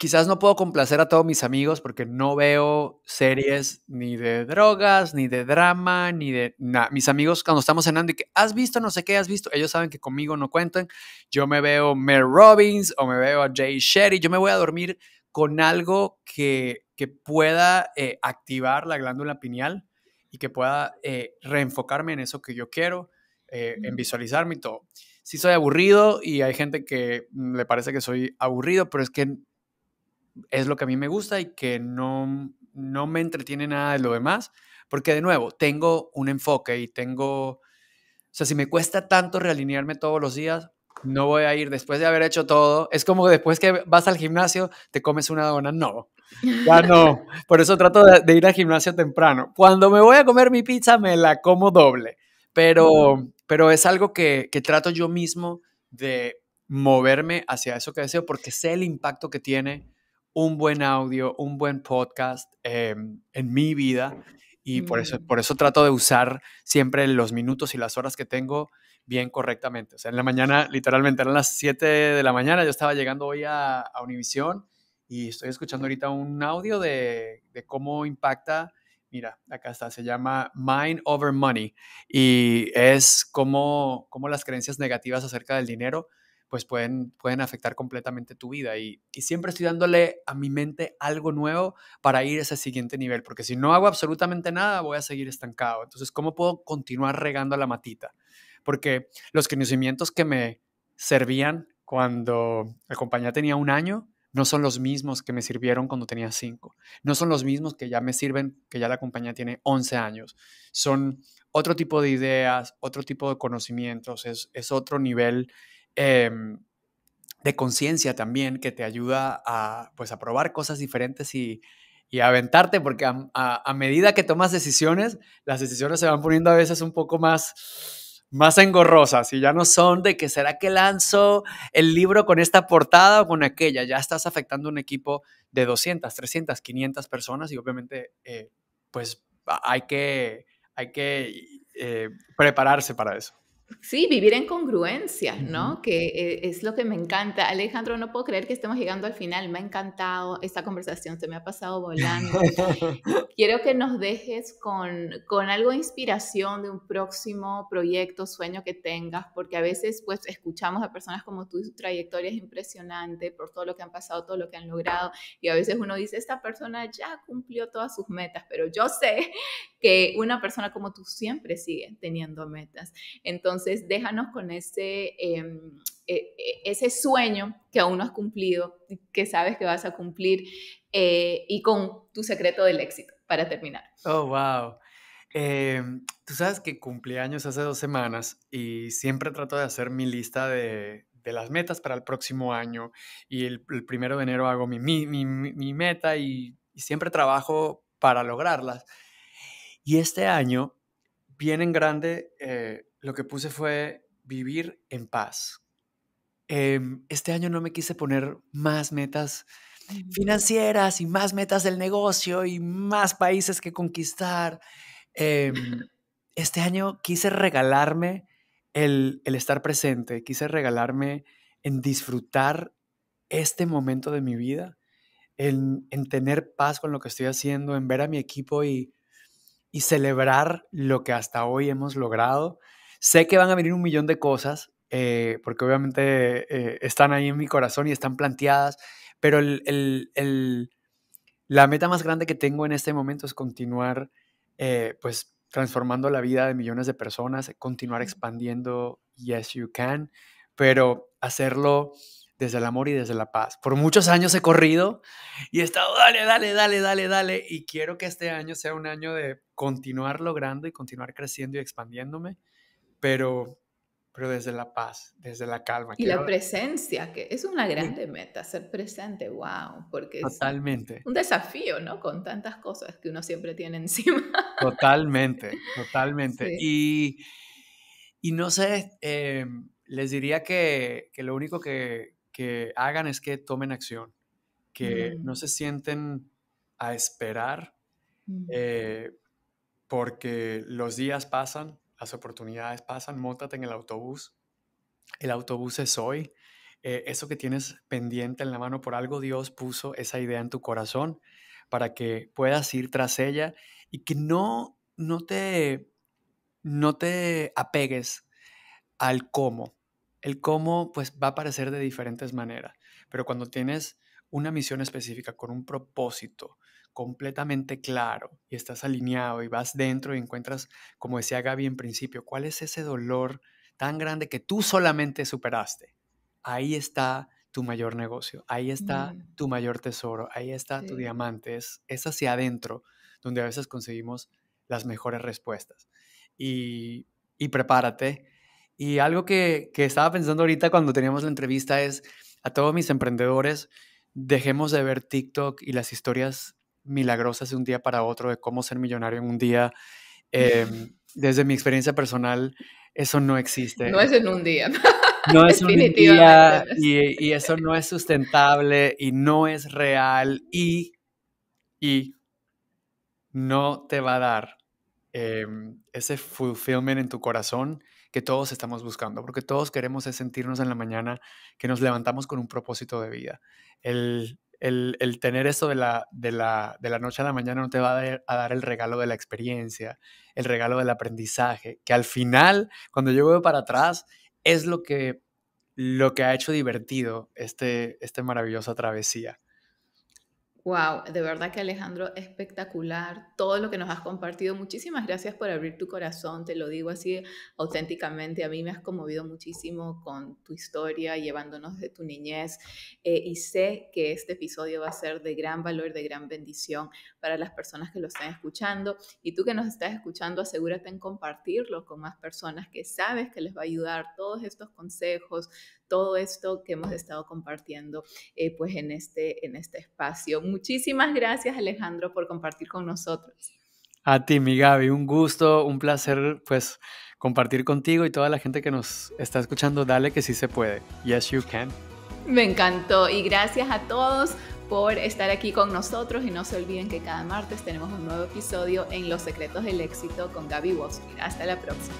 quizás no puedo complacer a todos mis amigos porque no veo series ni de drogas, ni de drama, ni de nada. Mis amigos cuando estamos cenando y que has visto no sé qué, has visto, ellos saben que conmigo no cuentan. Yo me veo Mel Robbins o me veo a Jay Sherry, yo me voy a dormir con algo que, que pueda eh, activar la glándula pineal y que pueda eh, reenfocarme en eso que yo quiero, eh, en visualizarme y todo. Sí soy aburrido y hay gente que mm, le parece que soy aburrido, pero es que es lo que a mí me gusta y que no, no me entretiene nada de lo demás, porque de nuevo, tengo un enfoque y tengo, o sea, si me cuesta tanto realinearme todos los días, no voy a ir después de haber hecho todo. Es como después que vas al gimnasio, te comes una dona. No, ya no. Por eso trato de, ir al gimnasio temprano. Cuando me voy a comer mi pizza, me la como doble. Pero, pero es algo que, que trato yo mismo de moverme hacia eso que deseo porque sé el impacto que tiene un buen audio, un buen podcast em, en mi vida y por eso, mm. por eso trato de usar siempre los minutos y las horas que tengo bien correctamente. O sea, en la mañana, literalmente, eran las 7 de la mañana, yo estaba llegando hoy a, a Univisión y estoy escuchando ahorita un audio de, cómo impacta, mira, acá está, se llama Mind Over Money y es como cómo las creencias negativas acerca del dinero pues pueden, pueden afectar completamente tu vida. Y, siempre estoy dándole a mi mente algo nuevo para ir a ese siguiente nivel, porque si no hago absolutamente nada, voy a seguir estancado. Entonces, ¿cómo puedo continuar regando la matita? Porque los conocimientos que me servían cuando la compañía tenía un año, no son los mismos que me sirvieron cuando tenía cinco. no son los mismos que ya me sirven, que ya la compañía tiene 11 años, son otro tipo de ideas, otro tipo de conocimientos, es, es otro nivel Em, de conciencia también que te ayuda a, pues, probar cosas diferentes y, aventarte, porque a, medida que tomas decisiones, las decisiones se van poniendo a veces un poco más, más engorrosas y ya no son de que será que lanzo el libro con esta portada o con aquella, ya estás afectando un equipo de 200, 300, 500 personas y obviamente eh, pues hay que, hay que eh, prepararse para eso. Sí, vivir en congruencia, ¿no? Que eh, es lo que me encanta. Alejandro, no puedo creer que estemos llegando al final. Me ha encantado esta conversación, se me ha pasado volando. Quiero que nos dejes con, con algo de inspiración de un próximo proyecto, sueño que tengas, porque a veces pues escuchamos a personas como tú, su trayectoria es impresionante por todo lo que han pasado, todo lo que han logrado, y a veces uno dice, esta persona ya cumplió todas sus metas, pero yo sé que una persona como tú siempre sigue teniendo metas. Entonces, entonces, déjanos con ese, em, e, e, ese sueño que aún no has cumplido, que sabes que vas a cumplir, eh, y con tu secreto del éxito para terminar. Oh, wow. Em, tú sabes que cumplí años hace dos semanas y siempre trato de hacer mi lista de, de las metas para el próximo año. Y el, primero de enero hago mi, mi, mi, meta y, siempre trabajo para lograrlas. Y este año viene en grande eh, lo que puse fue vivir en paz. Em, este año no me quise poner más metas financieras y más metas del negocio y más países que conquistar. Em, este año quise regalarme el, estar presente, quise regalarme en disfrutar este momento de mi vida, en, tener paz con lo que estoy haciendo, en ver a mi equipo y celebrar lo que hasta hoy hemos logrado. Sé que van a venir un millón de cosas, eh, porque obviamente eh, están ahí en mi corazón y están planteadas, pero el, el, el, la meta más grande que tengo en este momento es continuar, eh, pues, transformando la vida de millones de personas, continuar expandiendo Yes You Can, pero hacerlo desde el amor y desde la paz. Por muchos años he corrido y he estado, dale, dale, dale, dale, dale, y quiero que este año sea un año de continuar logrando y continuar creciendo y expandiéndome pero, pero desde la paz, desde la calma. Y la presencia, que es una grande meta, ser presente, wow, porque Totalmente. es un desafío, ¿no? Con tantas cosas que uno siempre tiene encima. Totalmente, totalmente. Y, y, no sé, eh, les diría que, que lo único que, que, hagan es que tomen acción, que mm. no se sienten a esperar, mm. eh, porque los días pasan, las oportunidades pasan, mótate en el autobús, el autobús es hoy, eh, eso que tienes pendiente en la mano, por algo Dios puso esa idea en tu corazón para que puedas ir tras ella y que no, no, te, no te apegues al cómo. El cómo pues va a aparecer de diferentes maneras, pero cuando tienes una misión específica con un propósito, completamente claro y estás alineado y vas dentro y encuentras, como decía Gaby en principio, cuál es ese dolor tan grande que tú solamente superaste. Ahí está tu mayor negocio, ahí está mm. tu mayor tesoro, ahí está tu diamante, es, hacia adentro donde a veces conseguimos las mejores respuestas. Y, prepárate. Y algo que, que estaba pensando ahorita cuando teníamos la entrevista es a todos mis emprendedores, dejemos de ver TikTok y las historias milagrosas de un día para otro, de cómo ser millonario en un día. Em, desde mi experiencia personal, eso no existe. No es en un día. No es un día y, eso no es sustentable y no es real y, no te va a dar em, ese fulfillment en tu corazón que todos estamos buscando, porque todos queremos sentirnos en la mañana que nos levantamos con un propósito de vida. El el, tener eso de la, de, la, noche a la mañana no te va a dar, el regalo de la experiencia, el regalo del aprendizaje, que al final, cuando yo veo para atrás, es lo que, lo que ha hecho divertido este, esta maravillosa travesía. Wow, de verdad que Alejandro, espectacular todo lo que nos has compartido. Muchísimas gracias por abrir tu corazón, te lo digo así auténticamente. A mí me has conmovido muchísimo con tu historia, llevándonos de tu niñez eh, y sé que este episodio va a ser de gran valor, de gran bendición para las personas que lo están escuchando. Y tú que nos estás escuchando, asegúrate en compartirlo con más personas que sabes que les va a ayudar todos estos consejos, todo esto que hemos estado compartiendo eh, pues en este, en este espacio. Muchísimas gracias Alejandro por compartir con nosotros. A ti, mi Gaby, un gusto, un placer pues compartir contigo y toda la gente que nos está escuchando, dale que sí se puede. Yes, you can. Me encantó y gracias a todos por estar aquí con nosotros y no se olviden que cada martes tenemos un nuevo episodio en Los Secretos del Éxito con Gaby Wozniak. Hasta la próxima.